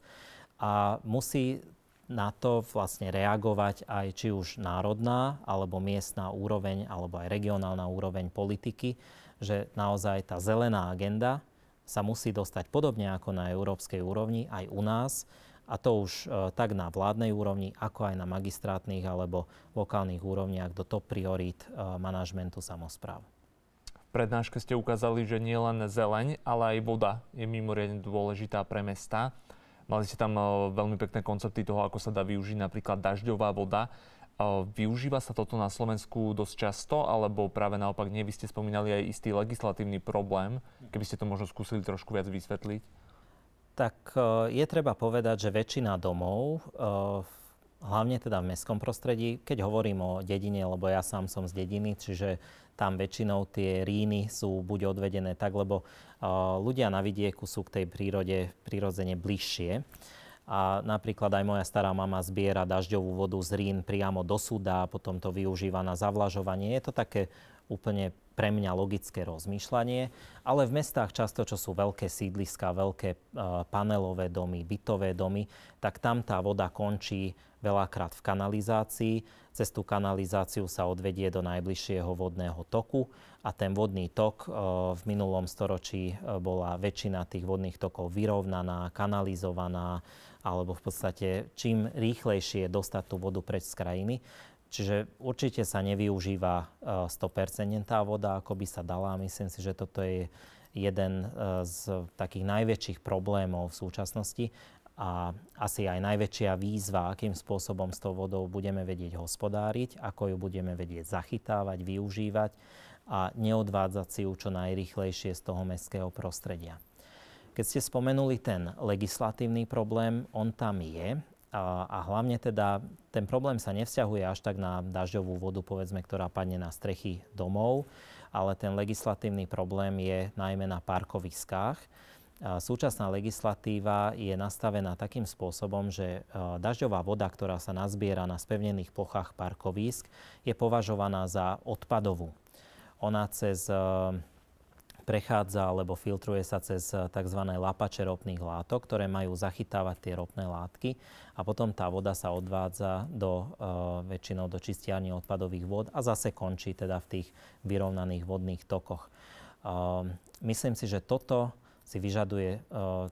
Speaker 1: A musí na to vlastne reagovať aj či už národná alebo miestná úroveň alebo aj regionálna úroveň politiky, že naozaj tá zelená agenda sa musí dostať podobne ako na európskej úrovni aj u nás a to už e, tak na vládnej úrovni, ako aj na magistrátnych alebo lokálnych úrovniach do top priorít e, manažmentu samozpráv.
Speaker 2: V prednáške ste ukázali, že nielen zeleň, ale aj voda je mimoriadne dôležitá pre mesta. Mali ste tam e, veľmi pekné koncepty toho, ako sa dá využiť napríklad dažďová voda. E, využíva sa toto na Slovensku dosť často, alebo práve naopak nie? Vy ste
Speaker 1: spomínali aj istý legislatívny problém, keby ste to možno skúsili trošku viac vysvetliť. Tak e, je treba povedať, že väčšina domov v hlavne teda v mestskom prostredí, keď hovorím o dedine, lebo ja sám som z dediny, čiže tam väčšinou tie ríny sú buď odvedené tak, lebo uh, ľudia na vidieku sú k tej prírode prirodzene bližšie. A napríklad aj moja stará mama zbiera dažďovú vodu z rín priamo do súda a potom to využíva na zavlažovanie. Je to také úplne pre mňa logické rozmýšľanie, ale v mestách často, čo sú veľké sídliska, veľké e, panelové domy, bytové domy, tak tam tá voda končí veľakrát v kanalizácii. Cez tú kanalizáciu sa odvedie do najbližšieho vodného toku a ten vodný tok e, v minulom storočí e, bola väčšina tých vodných tokov vyrovnaná, kanalizovaná, alebo v podstate čím rýchlejšie dostať tú vodu preč z krajiny, Čiže určite sa nevyužíva 100% e, tá voda, ako by sa dala. Myslím si, že toto je jeden e, z takých najväčších problémov v súčasnosti a asi aj najväčšia výzva, akým spôsobom s tou vodou budeme vedieť hospodáriť, ako ju budeme vedieť zachytávať, využívať a neodvádzať si ju čo najrychlejšie z toho mestského prostredia. Keď ste spomenuli ten legislatívny problém, on tam je a, a hlavne teda ten problém sa nevzťahuje až tak na dažďovú vodu, povedzme, ktorá padne na strechy domov, ale ten legislatívny problém je najmä na parkoviskách. A súčasná legislatíva je nastavená takým spôsobom, že e, dažďová voda, ktorá sa nazbiera na spevnených plochách parkovísk, je považovaná za odpadovú. Ona cez e, prechádza alebo filtruje sa cez eh, tzv. lapače ropných látok, ktoré majú zachytávať tie ropné látky a potom tá voda sa odvádza do, eh, väčšinou do čistiarní odpadových vod a zase končí teda v tých vyrovnaných vodných tokoch. Ehm, myslím si, že toto si vyžaduje eh,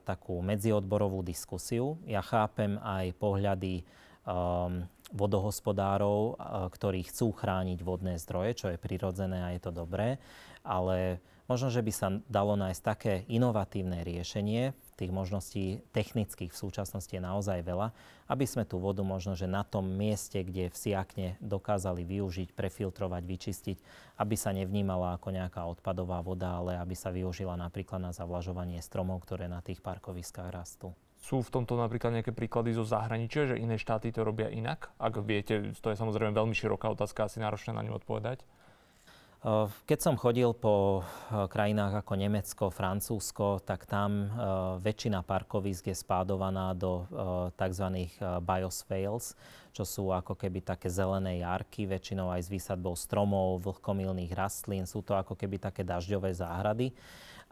Speaker 1: takú medziodborovú diskusiu. Ja chápem aj pohľady ehm, vodohospodárov, ktorí chcú chrániť vodné zdroje, čo je prirodzené a je to dobré, ale Možno, že by sa dalo nájsť také inovatívne riešenie, tých možností technických v súčasnosti je naozaj veľa, aby sme tú vodu možno, že na tom mieste, kde v siakne dokázali využiť, prefiltrovať, vyčistiť, aby sa nevnímala ako nejaká odpadová voda, ale aby sa využila napríklad na zavlažovanie stromov, ktoré na tých parkoviskách rastú.
Speaker 2: Sú v tomto napríklad nejaké príklady zo zahraničia, že iné štáty to robia inak? Ak viete,
Speaker 1: to je samozrejme veľmi široká otázka, asi náročné na ňu odpovedať. Eh, keď som chodil po eh, krajinách ako Nemecko, Francúzsko, tak tam eh, väčšina parkovisk je spádovaná do tzv. biosfails, čo sú ako keby také zelené jarky, väčšinou aj s výsadbou stromov, vlhkomilných rastlín. Sú to ako keby také dažďové záhrady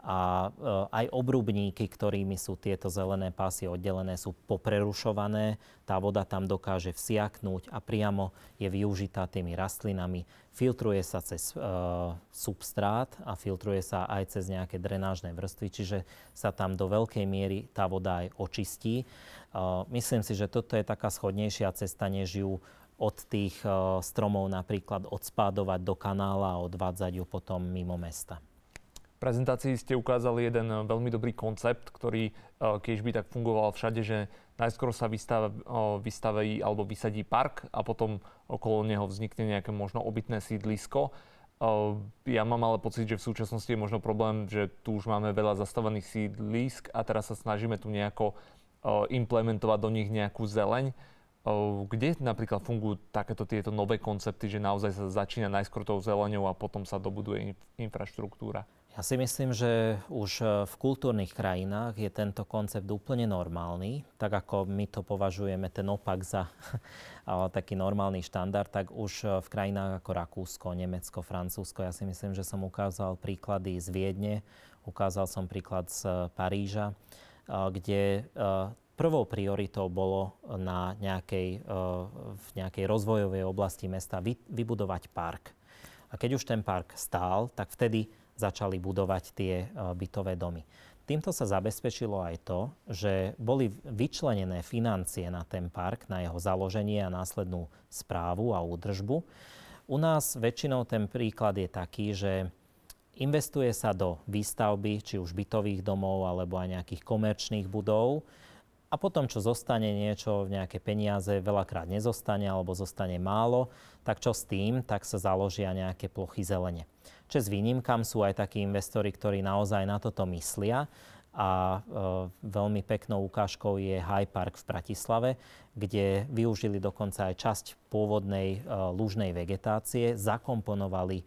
Speaker 1: a e, aj obrubníky, ktorými sú tieto zelené pásy oddelené, sú poprerušované. Tá voda tam dokáže vsiaknúť a priamo je využitá tými rastlinami. Filtruje sa cez e, substrát a filtruje sa aj cez nejaké drenážne vrstvy, čiže sa tam do veľkej miery tá voda aj očistí. E, myslím si, že toto je taká schodnejšia cesta, než ju od tých e, stromov napríklad odspádovať do kanála a odvádzať ju potom mimo mesta
Speaker 2: prezentácii ste ukázali jeden eh, veľmi dobrý koncept, ktorý eh, keď by tak fungoval všade, že najskôr sa vystav, eh, vystaví alebo vysadí park a potom okolo neho vznikne nejaké možno obytné sídlisko. Ja mám ale pocit, že v súčasnosti je možno problém, že tu už máme veľa zastavených sídlisk a teraz sa snažíme tu nejako implementovať do nich nejakú zeleň. Kde napríklad fungujú takéto tieto nové koncepty, že naozaj sa začína najskôr tou zeleňou a potom sa dobuduje
Speaker 1: infraštruktúra? Ja si myslím, že už e, v kultúrnych krajinách je tento koncept úplne normálny. Tak ako my to považujeme ten opak za taký normálny štandard, tak už e, v krajinách ako Rakúsko, Nemecko, Francúzsko, ja si myslím, že som ukázal príklady z Viedne, ukázal som príklad z e, Paríža, kde prvou prioritou bolo na nejakej, v nejakej rozvojovej oblasti mesta vybudovať park. A keď už ten park stál, tak vtedy začali budovať tie e, bytové domy. Týmto sa zabezpečilo aj to, že boli vyčlenené financie na ten park, na jeho založenie a následnú správu a údržbu. U nás väčšinou ten príklad je taký, že investuje sa do výstavby, či už bytových domov alebo aj nejakých komerčných budov, a potom, čo zostane niečo, nejaké peniaze, veľakrát nezostane alebo zostane málo, tak čo s tým, tak sa založia nejaké plochy zelene s výnimkám sú aj takí investori, ktorí naozaj na toto myslia a e, veľmi peknou ukážkou je High Park v Bratislave, kde využili dokonca aj časť pôvodnej e, lúžnej vegetácie, zakomponovali e,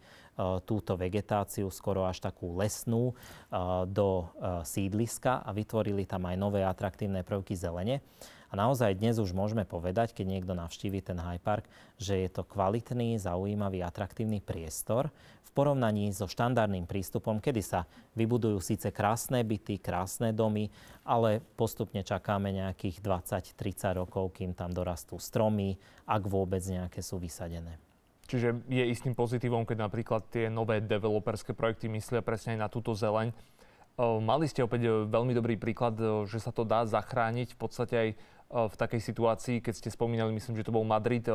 Speaker 1: túto vegetáciu, skoro až takú lesnú, e, do e, sídliska a vytvorili tam aj nové atraktívne prvky zelene. A naozaj dnes už môžeme povedať, keď niekto navštívi ten Hyde Park, že je to kvalitný, zaujímavý, atraktívny priestor v porovnaní so štandardným prístupom, kedy sa vybudujú síce krásne byty, krásne domy, ale postupne čakáme nejakých 20-30 rokov, kým tam dorastú stromy, ak vôbec nejaké sú vysadené.
Speaker 2: Čiže je istým pozitívom, keď napríklad tie nové developerské projekty myslia presne aj na túto zeleň. Ehm, mali ste opäť e, veľmi dobrý príklad, e, že sa to dá zachrániť v podstate aj v takej situácii, keď ste spomínali, myslím, že to bol Madrid,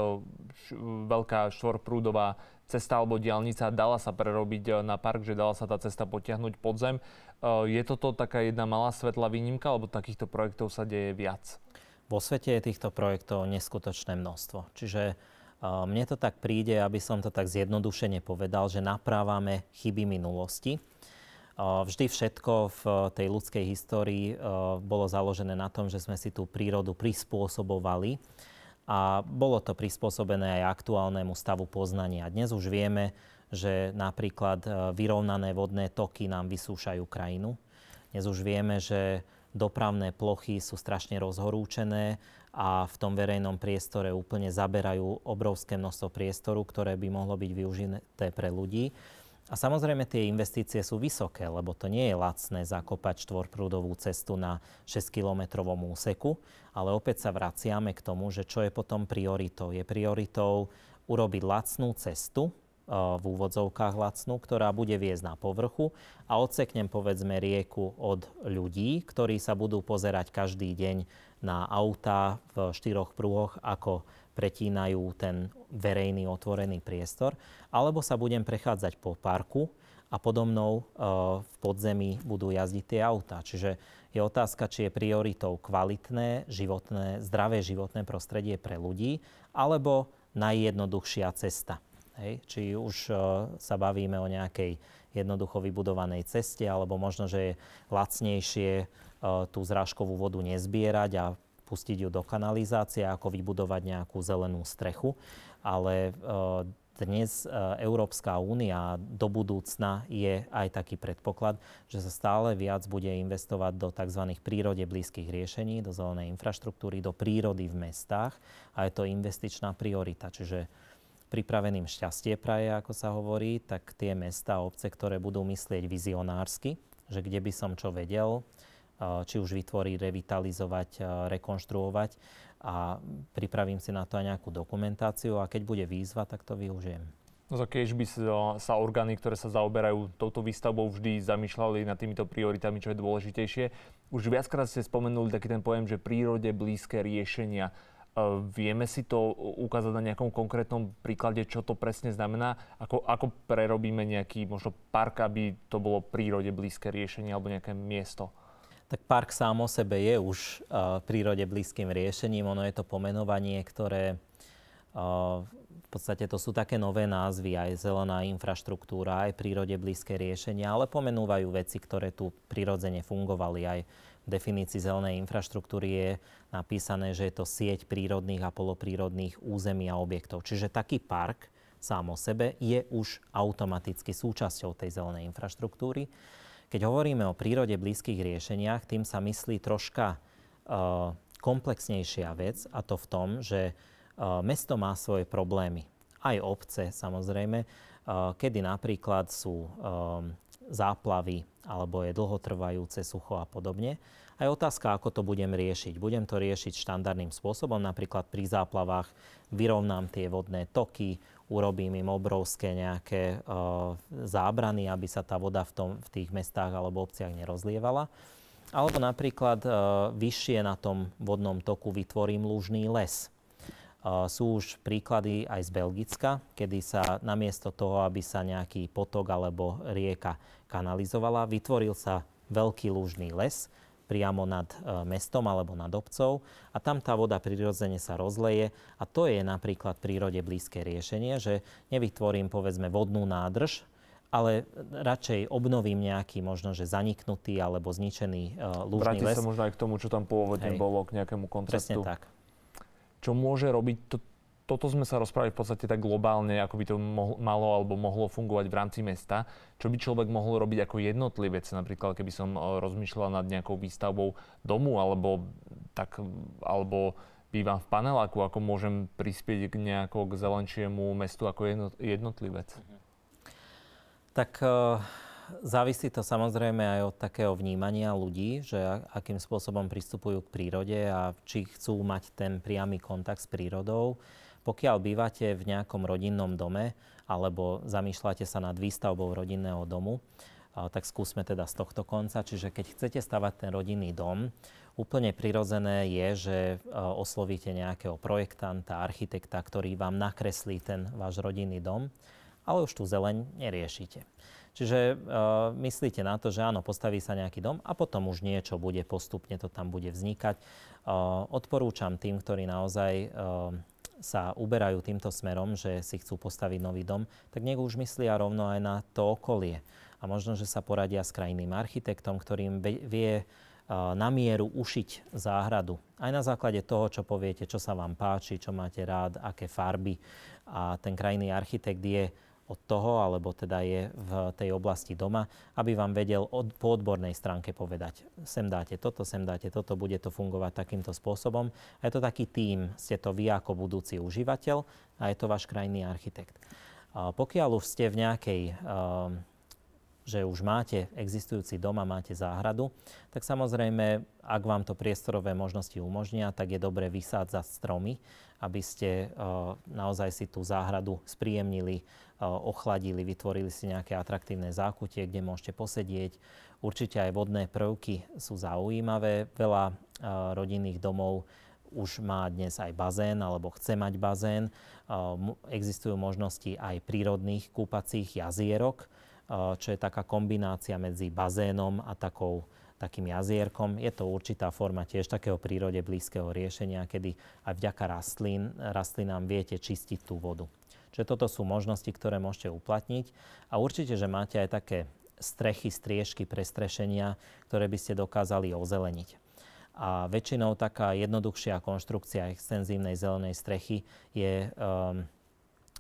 Speaker 2: veľká štvorprúdová cesta alebo diálnica, dala sa prerobiť e, na park, že dala sa tá cesta potiahnuť pod zem. Je toto taká jedna malá svetlá výnimka, alebo takýchto
Speaker 1: projektov sa deje viac? Vo svete je týchto projektov neskutočné množstvo. Čiže e, mne to tak príde, aby som to tak zjednodušene povedal, že naprávame chyby minulosti Vždy všetko v eh, tej ľudskej histórii eh, bolo založené na tom, že sme si tú prírodu prispôsobovali a bolo to prispôsobené aj aktuálnemu stavu poznania. Dnes už vieme, že napríklad eh, vyrovnané vodné toky nám vysúšajú krajinu. Dnes už vieme, že dopravné plochy sú strašne rozhorúčené a v tom verejnom priestore úplne zaberajú obrovské množstvo priestoru, ktoré by mohlo byť využité pre ľudí. A samozrejme tie investície sú vysoké, lebo to nie je lacné zakopať štvorprúdovú cestu na 6-kilometrovom úseku, ale opäť sa vraciame k tomu, že čo je potom prioritou. Je prioritou urobiť lacnú cestu, e, v úvodzovkách lacnú, ktorá bude viesť na povrchu a odseknem povedzme rieku od ľudí, ktorí sa budú pozerať každý deň na autá v štyroch prúhoch ako pretínajú ten verejný otvorený priestor, alebo sa budem prechádzať po parku a podo mnou e, v podzemí budú jazdiť tie autá. Čiže je otázka, či je prioritou kvalitné, životné, zdravé životné prostredie pre ľudí, alebo najjednoduchšia cesta. Hej? Či už e, sa bavíme o nejakej jednoducho vybudovanej ceste, alebo možno, že je lacnejšie e, tú zrážkovú vodu nezbierať a pustiť ju do kanalizácie, ako vybudovať nejakú zelenú strechu. Ale e, dnes e, Európska únia do budúcna je aj taký predpoklad, že sa stále viac bude investovať do tzv. prírode blízkych riešení, do zelenej infraštruktúry, do prírody v mestách a je to investičná priorita. Čiže pripraveným šťastie praje, ako sa hovorí, tak tie mesta a obce, ktoré budú myslieť vizionársky, že kde by som čo vedel, či už vytvoriť, revitalizovať, rekonštruovať a pripravím si na to aj nejakú dokumentáciu a keď bude výzva, tak to využijem.
Speaker 2: No to keď by sa orgány, ktoré sa zaoberajú touto výstavbou, vždy zamýšľali nad týmito prioritami, čo je dôležitejšie. Už viackrát ste spomenuli taký ten pojem, že prírode blízke riešenia. E, vieme si to ukázať na nejakom konkrétnom príklade, čo to presne znamená? Ako, ako prerobíme nejaký možno park, aby
Speaker 1: to bolo prírode blízke riešenie alebo nejaké miesto? Tak park sám o sebe je už eh, v prírode blízkym riešením. Ono je to pomenovanie, ktoré eh, v podstate to sú také nové názvy, aj zelená infraštruktúra, aj prírode blízke riešenia, ale pomenúvajú veci, ktoré tu prirodzene fungovali. Aj v definícii zelenej infraštruktúry je napísané, že je to sieť prírodných a poloprírodných území a objektov. Čiže taký park sám o sebe je už automaticky súčasťou tej zelenej infraštruktúry. Keď hovoríme o prírode blízkych riešeniach, tým sa myslí troška uh, komplexnejšia vec a to v tom, že uh, mesto má svoje problémy. Aj obce samozrejme, uh, kedy napríklad sú um, záplavy alebo je dlhotrvajúce sucho a podobne je otázka, ako to budem riešiť. Budem to riešiť štandardným spôsobom, napríklad pri záplavách vyrovnám tie vodné toky, urobím im obrovské nejaké uh, zábrany, aby sa tá voda v, tom, v tých mestách alebo obciach nerozlievala. Alebo napríklad uh, vyššie na tom vodnom toku vytvorím lúžný les. Uh, sú už príklady aj z Belgicka, kedy sa namiesto toho, aby sa nejaký potok alebo rieka kanalizovala, vytvoril sa veľký lúžný les, priamo nad e, mestom alebo nad obcov a tam tá voda prirodzene sa rozleje a to je napríklad v prírode blízke riešenie, že nevytvorím povedzme vodnú nádrž, ale radšej obnovím nejaký možno, že zaniknutý alebo zničený uh, e, lúžny les. sa možno aj k tomu, čo tam
Speaker 2: pôvodne Hej. bolo,
Speaker 1: k nejakému konceptu. Presne tak. Čo môže robiť to, toto sme sa rozprávali
Speaker 2: v podstate tak globálne, ako by to mohlo, malo alebo mohlo fungovať v rámci mesta. Čo by človek mohol robiť ako jednotlivec, napríklad keby som e, rozmýšľal nad nejakou výstavbou domu alebo, tak, alebo bývam v paneláku, ako môžem prispieť k nejako k
Speaker 1: zelenšiemu mestu ako jednotlivec? Mhm. Tak e, závisí to samozrejme aj od takého vnímania ľudí, že akým spôsobom pristupujú k prírode a či chcú mať ten priamy kontakt s prírodou. Pokiaľ bývate v nejakom rodinnom dome alebo zamýšľate sa nad výstavbou rodinného domu, tak skúsme teda z tohto konca. Čiže keď chcete stavať ten rodinný dom, úplne prirodzené je, že oslovíte nejakého projektanta, architekta, ktorý vám nakreslí ten váš rodinný dom, ale už tú zeleň neriešite. Čiže myslíte na to, že áno, postaví sa nejaký dom a potom už niečo bude postupne, to tam bude vznikať. odporúčam tým, ktorí naozaj sa uberajú týmto smerom, že si chcú postaviť nový dom, tak nech už myslia rovno aj na to okolie. A možno, že sa poradia s krajinným architektom, ktorým vie eh, na mieru ušiť záhradu. Aj na základe toho, čo poviete, čo sa vám páči, čo máte rád, aké farby. A ten krajinný architekt je od toho, alebo teda je v tej oblasti doma, aby vám vedel od, po odbornej stránke povedať, sem dáte toto, sem dáte toto, bude to fungovať takýmto spôsobom. A je to taký tým, ste to vy ako budúci užívateľ a je to váš krajný architekt. A pokiaľ už ste v nejakej... a, ehm, že už máte existujúci dom a máte záhradu, tak samozrejme, ak vám to priestorové možnosti umožnia, tak je dobre vysádzať stromy, aby ste uh, naozaj si tú záhradu spríjemnili Eh, ochladili, vytvorili si nejaké atraktívne zákutie, kde môžete posedieť. Určite aj vodné prvky sú zaujímavé. Veľa eh, rodinných domov už má dnes aj bazén alebo chce mať bazén. Eh, existujú možnosti aj prírodných kúpacích jazierok, čo je taká kombinácia medzi bazénom a takou takým jazierkom. Je to určitá forma tiež takého prírode blízkeho riešenia, kedy aj vďaka rastlín, rastlinám viete čistiť tú vodu. Čiže toto sú možnosti, ktoré môžete uplatniť. A určite, že máte aj také strechy, striežky, prestrešenia, ktoré by ste dokázali ozeleniť. A väčšinou taká jednoduchšia konštrukcia extenzívnej zelenej strechy je um,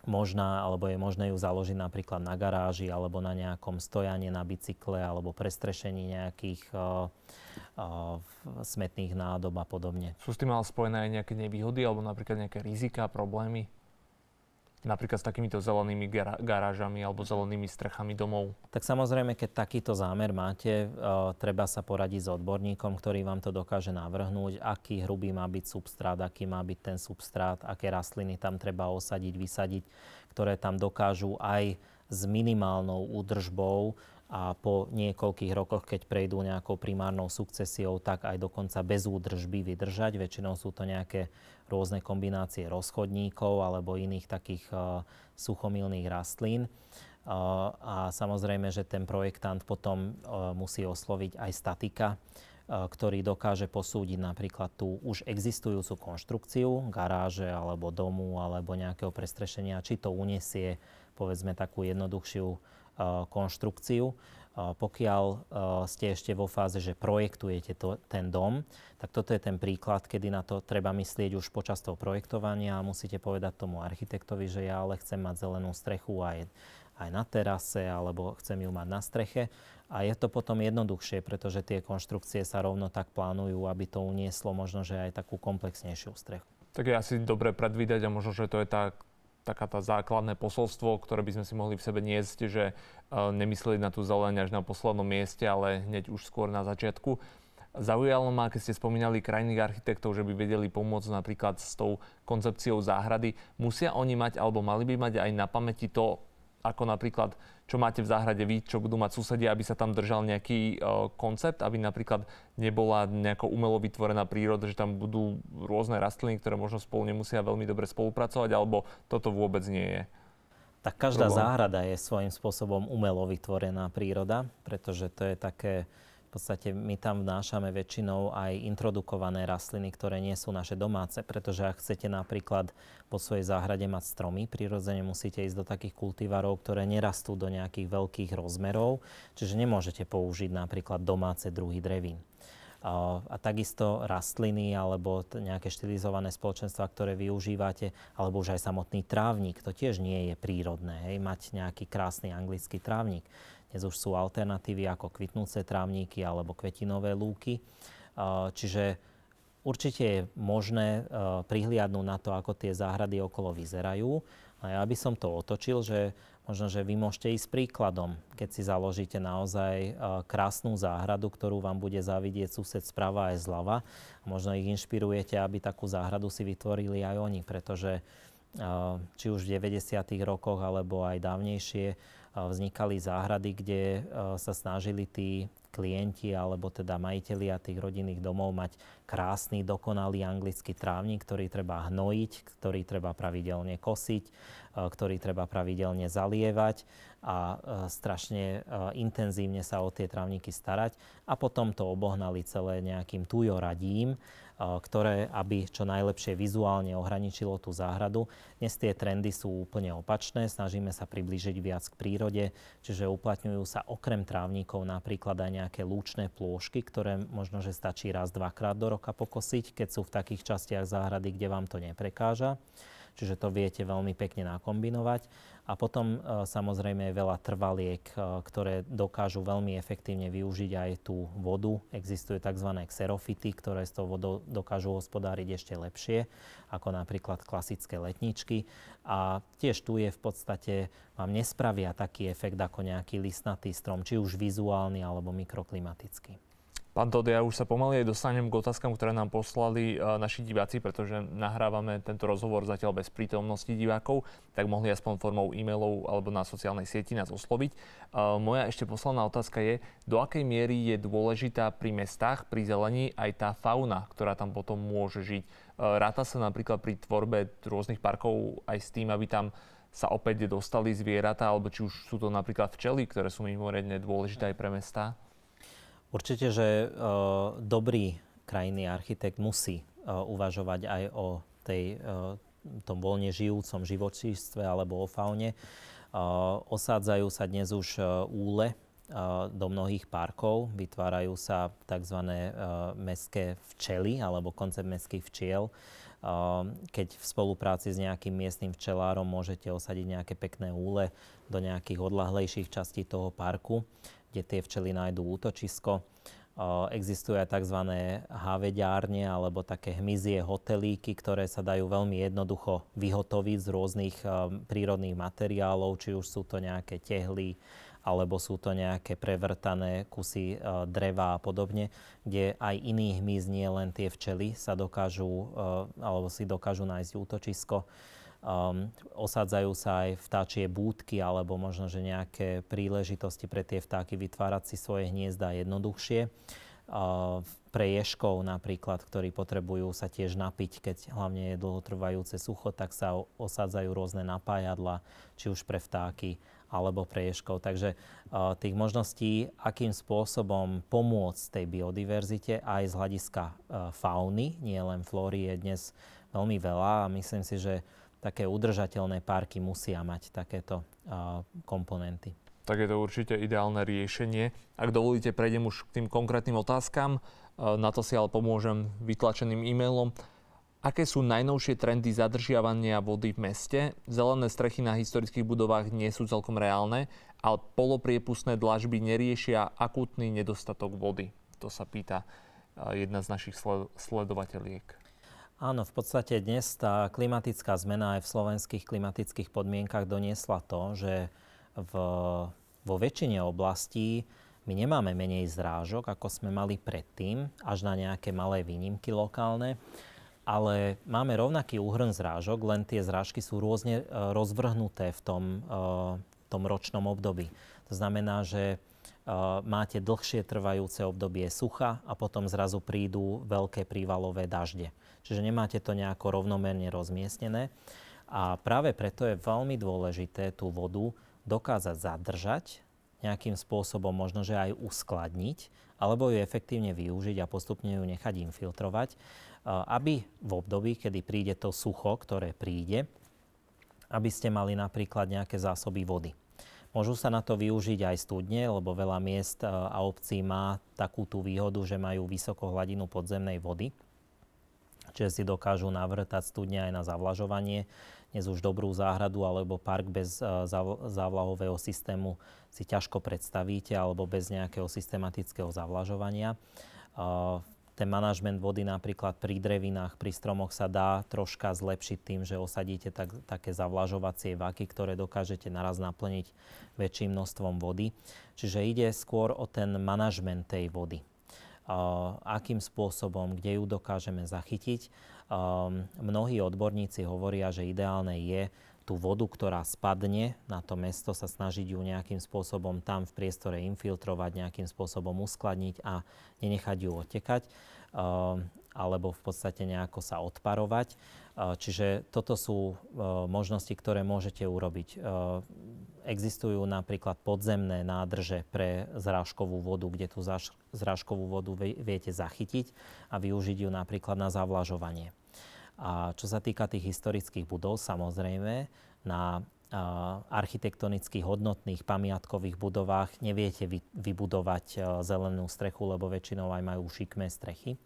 Speaker 1: možná, alebo je možné ju založiť napríklad na garáži, alebo na nejakom stojane na bicykle, alebo prestrešení nejakých uh, uh, smetných nádob a podobne. Sú s tým ale spojené aj nejaké nevýhody, alebo napríklad nejaké rizika, problémy? napríklad s takýmito zelenými garážami alebo zelenými strechami domov? Tak samozrejme, keď takýto zámer máte, e, treba sa poradiť s odborníkom, ktorý vám to dokáže navrhnúť, aký hrubý má byť substrát, aký má byť ten substrát, aké rastliny tam treba osadiť, vysadiť, ktoré tam dokážu aj s minimálnou údržbou a po niekoľkých rokoch, keď prejdú nejakou primárnou sukcesiou, tak aj dokonca bez údržby vydržať. Väčšinou sú to nejaké rôzne kombinácie rozchodníkov alebo iných takých uh, suchomilných rastlín. Uh, a samozrejme, že ten projektant potom uh, musí osloviť aj statika, ktorý dokáže posúdiť napríklad tú už existujúcu konštrukciu, garáže alebo domu alebo nejakého prestrešenia, či to unesie povedzme takú jednoduchšiu Eh, konštrukciu. Eh, pokiaľ eh, ste ešte vo fáze, že projektujete to, ten dom, tak toto je ten príklad, kedy na to treba myslieť už počas toho projektovania a musíte povedať tomu architektovi, že ja ale chcem mať zelenú strechu aj, aj na terase, alebo chcem ju mať na streche. A je to potom jednoduchšie, pretože tie konštrukcie sa rovno tak plánujú, aby to unieslo možno, že aj takú komplexnejšiu strechu.
Speaker 2: Tak je asi dobre predvídať a možno, že to je tá taká tá základné posolstvo, ktoré by sme si mohli v sebe niesť, že e, nemysleli na tú zeleň až na poslednom mieste, ale hneď už skôr na začiatku. Zaujalo ma, keď ste spomínali krajných architektov, že by vedeli pomôcť napríklad s tou koncepciou záhrady. Musia oni mať, alebo mali by mať aj na pamäti to, ako napríklad, čo máte v záhrade vy, čo budú mať susedia, aby sa tam držal nejaký e, koncept, aby napríklad nebola nejako umelo vytvorená príroda, že tam budú rôzne rastliny, ktoré možno spolu nemusia veľmi dobre spolupracovať, alebo toto vôbec nie je.
Speaker 1: Tak každá problém. záhrada je svojím spôsobom umelo vytvorená príroda, pretože to je také v podstate my tam vnášame väčšinou aj introdukované rastliny, ktoré nie sú naše domáce, pretože ak chcete napríklad po svojej záhrade mať stromy, prirodzene musíte ísť do takých kultivarov, ktoré nerastú do nejakých veľkých rozmerov, čiže nemôžete použiť napríklad domáce druhy drevín. A, a takisto rastliny alebo nejaké štilizované spoločenstva, ktoré využívate, alebo už aj samotný trávnik, to tiež nie je prírodné, hej, mať nejaký krásny anglický trávnik. Dnes už sú alternatívy ako kvitnúce trávníky alebo kvetinové lúky. E, čiže určite je možné e, prihliadnúť na to, ako tie záhrady okolo vyzerajú. A ja by som to otočil, že možno, že vy môžete ísť príkladom, keď si založíte naozaj e, krásnu záhradu, ktorú vám bude zavidieť sused sprava aj zľava. Možno ich inšpirujete, aby takú záhradu si vytvorili aj oni, pretože uh, či už v 90. rokoch alebo aj dávnejšie, vznikali záhrady, kde sa snažili tí klienti alebo teda majitelia tých rodinných domov mať krásny, dokonalý anglický trávnik, ktorý treba hnojiť, ktorý treba pravidelne kosiť, ktorý treba pravidelne zalievať a strašne intenzívne sa o tie trávniky starať a potom to obohnali celé nejakým tujoradím, ktoré aby čo najlepšie vizuálne ohraničilo tú záhradu. Dnes tie trendy sú úplne opačné, snažíme sa priblížiť viac k prírode, čiže uplatňujú sa okrem trávnikov napríklad aj nejaké lúčne plôžky, ktoré možno, že stačí raz, dvakrát do roka pokosiť, keď sú v takých častiach záhrady, kde vám to neprekáža. Čiže to viete veľmi pekne nakombinovať. A potom e, samozrejme je veľa trvaliek, e, ktoré dokážu veľmi efektívne využiť aj tú vodu. Existujú tzv. xerofity, ktoré s tou vodou dokážu hospodáriť ešte lepšie, ako napríklad klasické letničky. A tiež tu je v podstate, vám nespravia taký efekt ako nejaký listnatý strom, či už vizuálny alebo mikroklimatický. Pán Todd, ja už sa pomaly aj dostanem k otázkam, ktoré nám
Speaker 2: poslali e, naši diváci, pretože nahrávame tento rozhovor zatiaľ bez prítomnosti divákov, tak mohli aspoň formou e-mailov alebo na sociálnej sieti nás osloviť. E, moja ešte posledná otázka je, do akej miery je dôležitá pri mestách, pri zelení aj tá fauna, ktorá tam potom môže žiť. E, ráta sa napríklad pri tvorbe rôznych parkov aj s tým, aby tam sa opäť dostali zvieratá, alebo či už sú to napríklad včely, ktoré sú mimoriadne dôležité
Speaker 1: aj pre mestá? Určite, že e, dobrý krajinný architekt musí e, uvažovať aj o tej, e, tom voľne žijúcom živočístve alebo o faune. Osádzajú sa dnes už úle do mnohých parkov, vytvárajú sa tzv. mestské včely alebo koncept mestských včiel. Keď v spolupráci s nejakým miestnym včelárom môžete osadiť nejaké pekné úle do nejakých odlahlejších častí toho parku kde tie včely nájdú útočisko. Existujú aj tzv. havediárne alebo také hmyzie hotelíky, ktoré sa dajú veľmi jednoducho vyhotoviť z rôznych prírodných materiálov, či už sú to nejaké tehly, alebo sú to nejaké prevrtané kusy dreva a podobne, kde aj iný hmyz, nie len tie včely, sa dokážu, alebo si dokážu nájsť útočisko. Um, ehm, osádzajú sa aj vtáčie búdky alebo možno, že nejaké príležitosti pre tie vtáky vytvárať si svoje hniezda jednoduchšie. Uh, pre ješkov napríklad, ktorí potrebujú sa tiež napiť, keď hlavne je dlhotrvajúce sucho, tak sa osádzajú rôzne napájadla, či už pre vtáky alebo pre ješkov. Takže uh, tých možností, akým spôsobom pomôcť tej biodiverzite aj z hľadiska uh, fauny, nie len flóry, je dnes veľmi veľa a myslím si, že také udržateľné parky musia mať takéto uh, komponenty.
Speaker 2: Tak je to určite ideálne riešenie. Ak dovolíte, prejdem už k tým konkrétnym otázkam. Uh, na to si ale pomôžem vytlačeným e-mailom. Aké sú najnovšie trendy zadržiavania vody v meste? Zelené strechy na historických budovách nie sú celkom reálne, ale polopriepustné dlažby neriešia akútny nedostatok vody. To sa pýta jedna z našich
Speaker 1: sledovateľiek. Áno, v podstate dnes tá klimatická zmena aj v slovenských klimatických podmienkach doniesla to, že v, vo väčšine oblastí my nemáme menej zrážok, ako sme mali predtým, až na nejaké malé výnimky lokálne, ale máme rovnaký úhrn zrážok, len tie zrážky sú rôzne e, rozvrhnuté v tom, e, v tom ročnom období. To znamená, že e, máte dlhšie trvajúce obdobie sucha a potom zrazu prídu veľké prívalové dažde čiže nemáte to nejako rovnomerne rozmiestnené. A práve preto je veľmi dôležité tú vodu dokázať zadržať, nejakým spôsobom možno, že aj uskladniť, alebo ju efektívne využiť a postupne ju nechať infiltrovať, aby v období, kedy príde to sucho, ktoré príde, aby ste mali napríklad nejaké zásoby vody. Môžu sa na to využiť aj studne, lebo veľa miest a obcí má takú tú výhodu, že majú vysokú hladinu podzemnej vody, si dokážu navrtať studne aj na zavlažovanie. Dnes už dobrú záhradu alebo park bez e, závlahového systému si ťažko predstavíte alebo bez nejakého systematického zavlažovania. E, ten manažment vody napríklad pri drevinách, pri stromoch sa dá troška zlepšiť tým, že osadíte tak, také zavlažovacie vaky, ktoré dokážete naraz naplniť väčším množstvom vody. Čiže ide skôr o ten manažment tej vody akým spôsobom, kde ju dokážeme zachytiť. Mnohí odborníci hovoria, že ideálne je tú vodu, ktorá spadne na to mesto, sa snažiť ju nejakým spôsobom tam v priestore infiltrovať, nejakým spôsobom uskladniť a nenechať ju otekať alebo v podstate nejako sa odparovať. Čiže toto sú možnosti, ktoré môžete urobiť existujú napríklad podzemné nádrže pre zrážkovú vodu, kde tú zrážkovú vodu viete zachytiť a využiť ju napríklad na zavlažovanie. A čo sa týka tých historických budov, samozrejme, na architektonicky hodnotných pamiatkových budovách neviete vybudovať e, zelenú strechu, lebo väčšinou aj majú šikmé strechy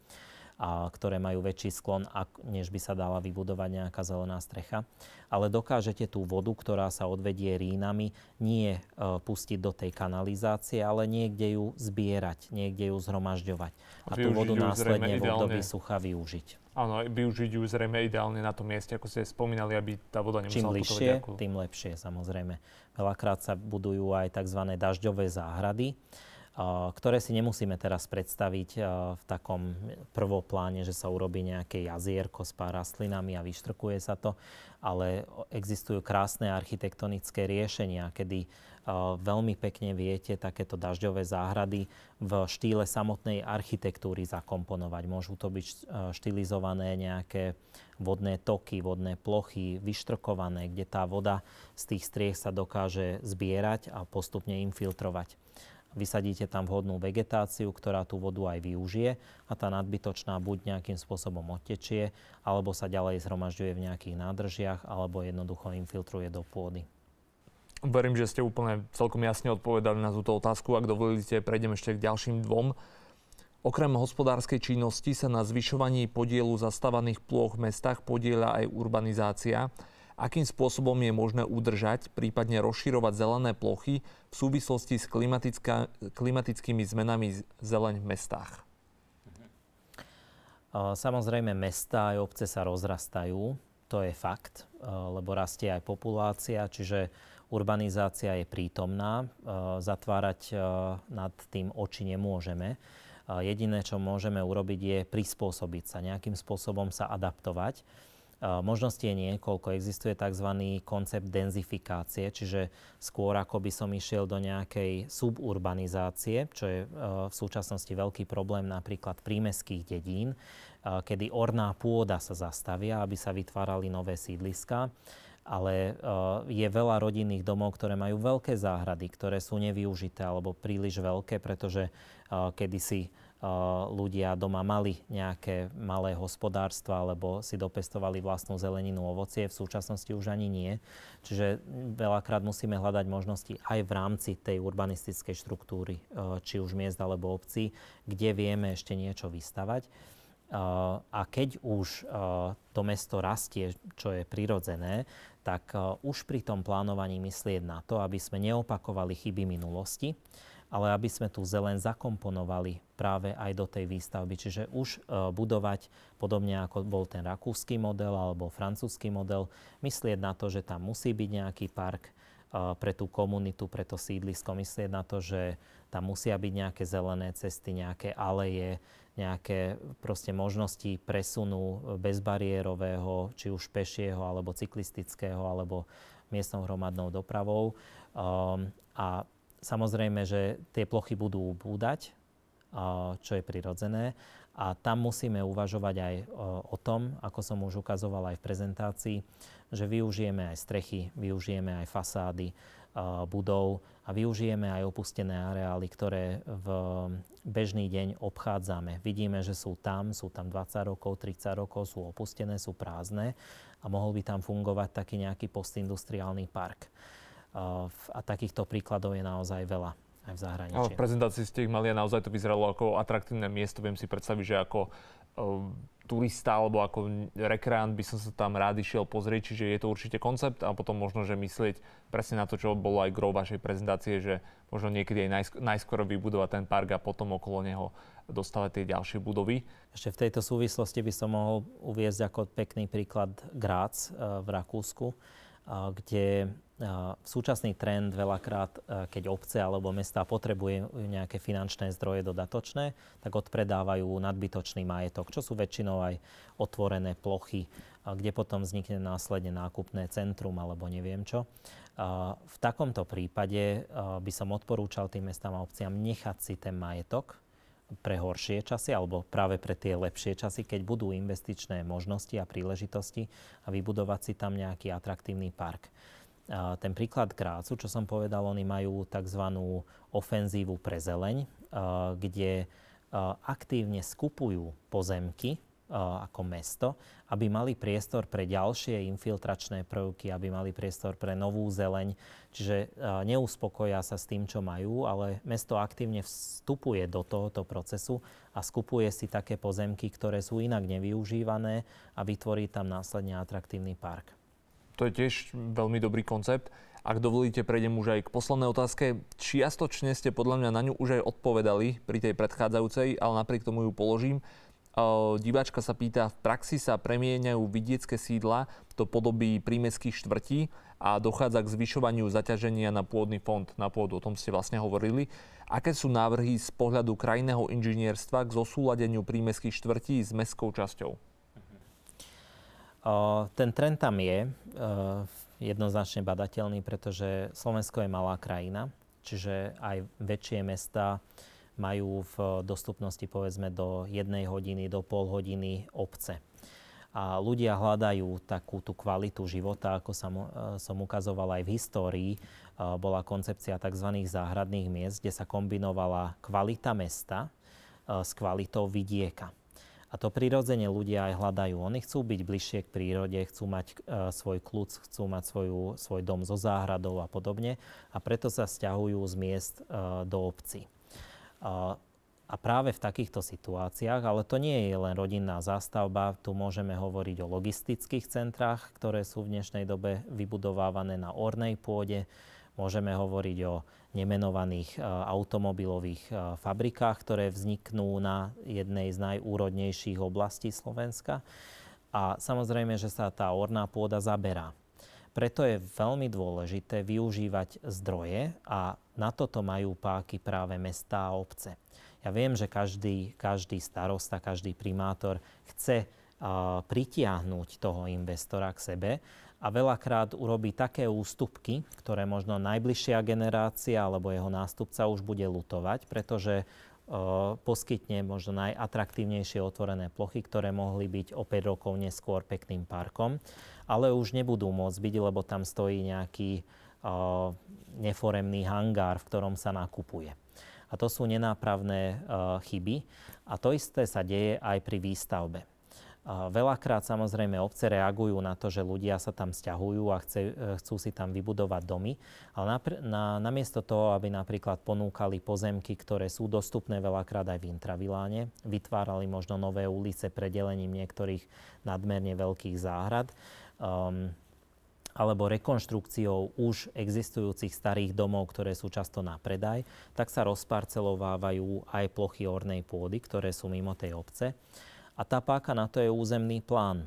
Speaker 1: a ktoré majú väčší sklon, než by sa dala vybudovať nejaká zelená strecha. Ale dokážete tú vodu, ktorá sa odvedie rínami, nie e, pustiť do tej kanalizácie, ale niekde ju zbierať, niekde ju zhromažďovať. A, tú vodu následne v období sucha využiť.
Speaker 2: Áno, využiť ju zrejme ideálne na tom mieste, ako ste spomínali, aby tá voda nemusela Čím bližšie,
Speaker 1: tým lepšie, samozrejme. Veľakrát sa budujú aj tzv. dažďové záhrady, ktoré si nemusíme teraz predstaviť v takom prvopláne, že sa urobí nejaké jazierko s pár rastlinami a vyštrkuje sa to, ale existujú krásne architektonické riešenia, kedy veľmi pekne viete takéto dažďové záhrady v štýle samotnej architektúry zakomponovať. Môžu to byť e, štýlizované nejaké vodné toky, vodné plochy, vyštrkované, kde tá voda z tých striech sa dokáže zbierať a postupne infiltrovať vysadíte tam vhodnú vegetáciu, ktorá tú vodu aj využije a tá nadbytočná buď nejakým spôsobom odtečie, alebo sa ďalej zhromažďuje v nejakých nádržiach, alebo jednoducho infiltruje do pôdy.
Speaker 2: Verím, že ste úplne celkom jasne odpovedali na túto otázku. Ak dovolíte, prejdem ešte k ďalším dvom. Okrem hospodárskej činnosti sa na zvyšovaní podielu zastávaných plôch v mestách podieľa aj urbanizácia akým spôsobom je možné udržať, prípadne rozširovať zelené plochy v súvislosti s
Speaker 1: klimatickými zmenami zeleň v mestách? Samozrejme, mesta aj obce sa rozrastajú, to je fakt, lebo rastie aj populácia, čiže urbanizácia je prítomná. Zatvárať nad tým oči nemôžeme. Jediné, čo môžeme urobiť, je prispôsobiť sa, nejakým spôsobom sa adaptovať. Možností je niekoľko. Existuje tzv. koncept denzifikácie, čiže skôr ako by som išiel do nejakej suburbanizácie, čo je e, v súčasnosti veľký problém napríklad prímeských dedín, e, kedy orná pôda sa zastavia, aby sa vytvárali nové sídliska ale uh, je veľa rodinných domov, ktoré majú veľké záhrady, ktoré sú nevyužité alebo príliš veľké, pretože uh, kedysi ľudia doma mali nejaké malé hospodárstva alebo si dopestovali vlastnú zeleninu, ovocie. V súčasnosti už ani nie. Čiže veľakrát musíme hľadať možnosti aj v rámci tej urbanistickej štruktúry, e, či už miest alebo obcí, kde vieme ešte niečo vystavať. E, a keď už e, to mesto rastie, čo je prirodzené, tak už pri tom plánovaní myslieť na to, aby sme neopakovali chyby minulosti, ale aby sme tú zelen zakomponovali práve aj do tej výstavby. Čiže už e, budovať, podobne ako bol ten rakúsky model alebo francúzsky model, myslieť na to, že tam musí byť nejaký park, e, pre tú komunitu, pre to sídlisko, myslieť na to, že tam musia byť nejaké zelené cesty, nejaké aleje, nejaké proste možnosti presunu e, bezbariérového, či už pešieho, alebo cyklistického, alebo miestnou hromadnou dopravou. Um, a Samozrejme, že tie plochy budú búdať, čo je prirodzené. A tam musíme uvažovať aj o tom, ako som už ukazoval aj v prezentácii, že využijeme aj strechy, využijeme aj fasády budov a využijeme aj opustené areály, ktoré v bežný deň obchádzame. Vidíme, že sú tam, sú tam 20 rokov, 30 rokov, sú opustené, sú prázdne a mohol by tam fungovať taký nejaký postindustriálny park. Ehm, a takýchto príkladov je naozaj veľa aj v zahraničí. Ale v prezentácii
Speaker 2: ste ich mali a naozaj to vyzeralo ako atraktívne miesto. Viem si predstaviť, že ako ehm, turista alebo ako rekreant by som sa tam rád išiel pozrieť, čiže je to určite koncept a potom možno, že myslieť presne na to, čo bolo aj grov vašej prezentácie, že možno niekedy aj najskôr vybudovať
Speaker 1: ten park a potom okolo neho dostávať tie ďalšie budovy. Ešte v tejto súvislosti by som mohol uviezť ako pekný príklad Grác ehm, v Rakúsku, kde súčasný trend veľakrát, keď obce alebo mesta potrebujú nejaké finančné zdroje dodatočné, tak odpredávajú nadbytočný majetok, čo sú väčšinou aj otvorené plochy, kde potom vznikne následne nákupné centrum alebo neviem čo. V takomto prípade by som odporúčal tým mestám a obciam nechať si ten majetok, pre horšie časy alebo práve pre tie lepšie časy, keď budú investičné možnosti a príležitosti a vybudovať si tam nejaký atraktívny park. A ten príklad krácu, čo som povedal, oni majú tzv. ofenzívu pre zeleň, kde aktívne skupujú pozemky ako mesto, aby mali priestor pre ďalšie infiltračné prvky, aby mali priestor pre novú zeleň. Čiže neuspokoja sa s tým, čo majú, ale mesto aktívne vstupuje do tohoto procesu a skupuje si také pozemky, ktoré sú inak nevyužívané a vytvorí tam následne atraktívny park. To je tiež veľmi dobrý
Speaker 2: koncept. Ak dovolíte, prejdem už aj k poslednej otázke. Čiastočne ste podľa mňa na ňu už aj odpovedali pri tej predchádzajúcej, ale napriek tomu ju položím. Diváčka sa pýta, v praxi sa premieňajú vidiecké sídla do podoby prímeských štvrtí a dochádza k zvyšovaniu zaťaženia na pôdny fond, na pôdu. O tom ste vlastne hovorili. Aké sú návrhy z pohľadu krajného inžinierstva k zosúladeniu prímeských štvrtí s mestskou časťou?
Speaker 1: Ten trend tam je e, jednoznačne badateľný, pretože Slovensko je malá krajina, čiže aj väčšie mesta majú v dostupnosti povedzme do jednej hodiny, do pol hodiny obce. A ľudia hľadajú takú tú kvalitu života, ako som, e, som ukazoval aj v histórii. E, bola koncepcia tzv. záhradných miest, kde sa kombinovala kvalita mesta e, s kvalitou vidieka. A to prirodzene ľudia aj hľadajú. Oni chcú byť bližšie k prírode, chcú mať e, svoj kľúc, chcú mať svoju, svoj dom so záhradou a podobne. A preto sa stiahujú z miest e, do obcí. A práve v takýchto situáciách, ale to nie je len rodinná zástavba, tu môžeme hovoriť o logistických centrách, ktoré sú v dnešnej dobe vybudovávané na ornej pôde, môžeme hovoriť o nemenovaných e, automobilových e, fabrikách, ktoré vzniknú na jednej z najúrodnejších oblastí Slovenska. A samozrejme, že sa tá orná pôda zaberá. Preto je veľmi dôležité využívať zdroje a na toto majú páky práve mestá a obce. Ja viem, že každý, každý starosta, každý primátor chce uh, pritiahnuť toho investora k sebe a veľakrát urobí také ústupky, ktoré možno najbližšia generácia alebo jeho nástupca už bude lutovať, pretože poskytne možno najatraktívnejšie otvorené plochy, ktoré mohli byť o 5 rokov neskôr pekným parkom ale už nebudú môcť byť, lebo tam stojí nejaký uh, neforemný hangár, v ktorom sa nakupuje. A to sú nenápravné uh, chyby. A to isté sa deje aj pri výstavbe. veľakrát samozrejme obce reagujú na to, že ľudia sa tam stiahujú a chce, e, chcú si tam vybudovať domy, ale napr- na, namiesto toho, aby napríklad ponúkali pozemky, ktoré sú dostupné veľakrát aj v intraviláne, vytvárali možno nové ulice predelením niektorých nadmerne veľkých záhrad, um, alebo rekonštrukciou už existujúcich starých domov, ktoré sú často na predaj, tak sa rozparcelovávajú aj plochy ornej pôdy, ktoré sú mimo tej obce. A tá páka na to je územný plán.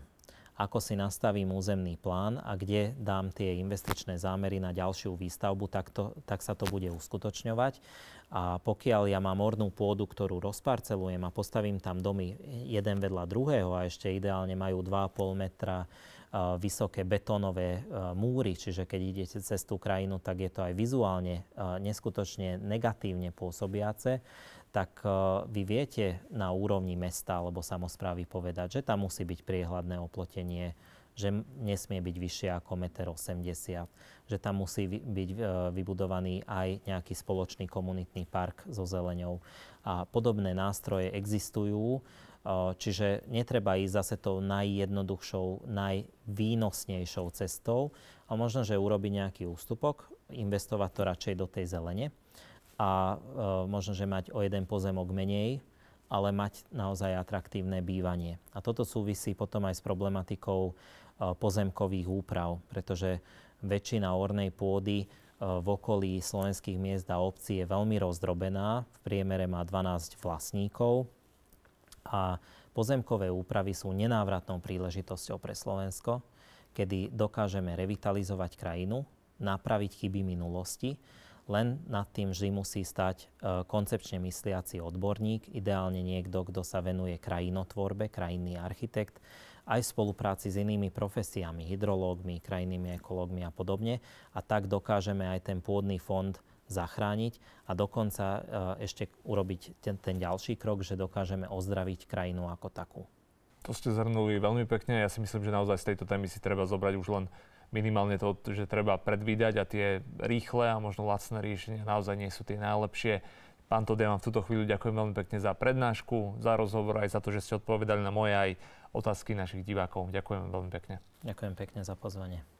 Speaker 1: Ako si nastavím územný plán a kde dám tie investičné zámery na ďalšiu výstavbu, tak, to, tak sa to bude uskutočňovať. A pokiaľ ja mám ornú pôdu, ktorú rozparcelujem a postavím tam domy jeden vedľa druhého a ešte ideálne majú 2,5 metra vysoké betónové múry, čiže keď idete cez tú krajinu, tak je to aj vizuálne neskutočne negatívne pôsobiace, tak vy viete na úrovni mesta alebo samozprávy povedať, že tam musí byť priehľadné oplotenie, že nesmie byť vyššie ako 1,80 m, že tam musí byť vybudovaný aj nejaký spoločný komunitný park so zeleňou. A podobné nástroje existujú Čiže netreba ísť zase tou najjednoduchšou, najvýnosnejšou cestou, A možno, že urobiť nejaký ústupok, investovať to radšej do tej zelene a možno, že mať o jeden pozemok menej, ale mať naozaj atraktívne bývanie. A toto súvisí potom aj s problematikou pozemkových úprav, pretože väčšina ornej pôdy v okolí slovenských miest a obcí je veľmi rozdrobená. V priemere má 12 vlastníkov, a pozemkové úpravy sú nenávratnou príležitosťou pre Slovensko, kedy dokážeme revitalizovať krajinu, napraviť chyby minulosti, len nad tým vždy musí stať e, koncepčne mysliaci odborník, ideálne niekto, kto sa venuje krajinotvorbe, krajinný architekt, aj v spolupráci s inými profesiami, hydrológmi, krajinnými ekológmi a podobne. A tak dokážeme aj ten pôdny fond zachrániť a dokonca e, ešte urobiť ten, ten ďalší krok, že dokážeme ozdraviť krajinu ako takú. To ste zhrnuli veľmi
Speaker 2: pekne. Ja si myslím, že naozaj z tejto témy si treba zobrať už len minimálne to, že treba predvídať a tie rýchle a možno lacné riešenia naozaj nie sú tie najlepšie. Pán Tod, ja vám v túto chvíľu ďakujem veľmi pekne za prednášku, za rozhovor, aj za to, že ste odpovedali na moje aj otázky
Speaker 1: našich divákov. Ďakujem veľmi pekne. Ďakujem pekne za pozvanie.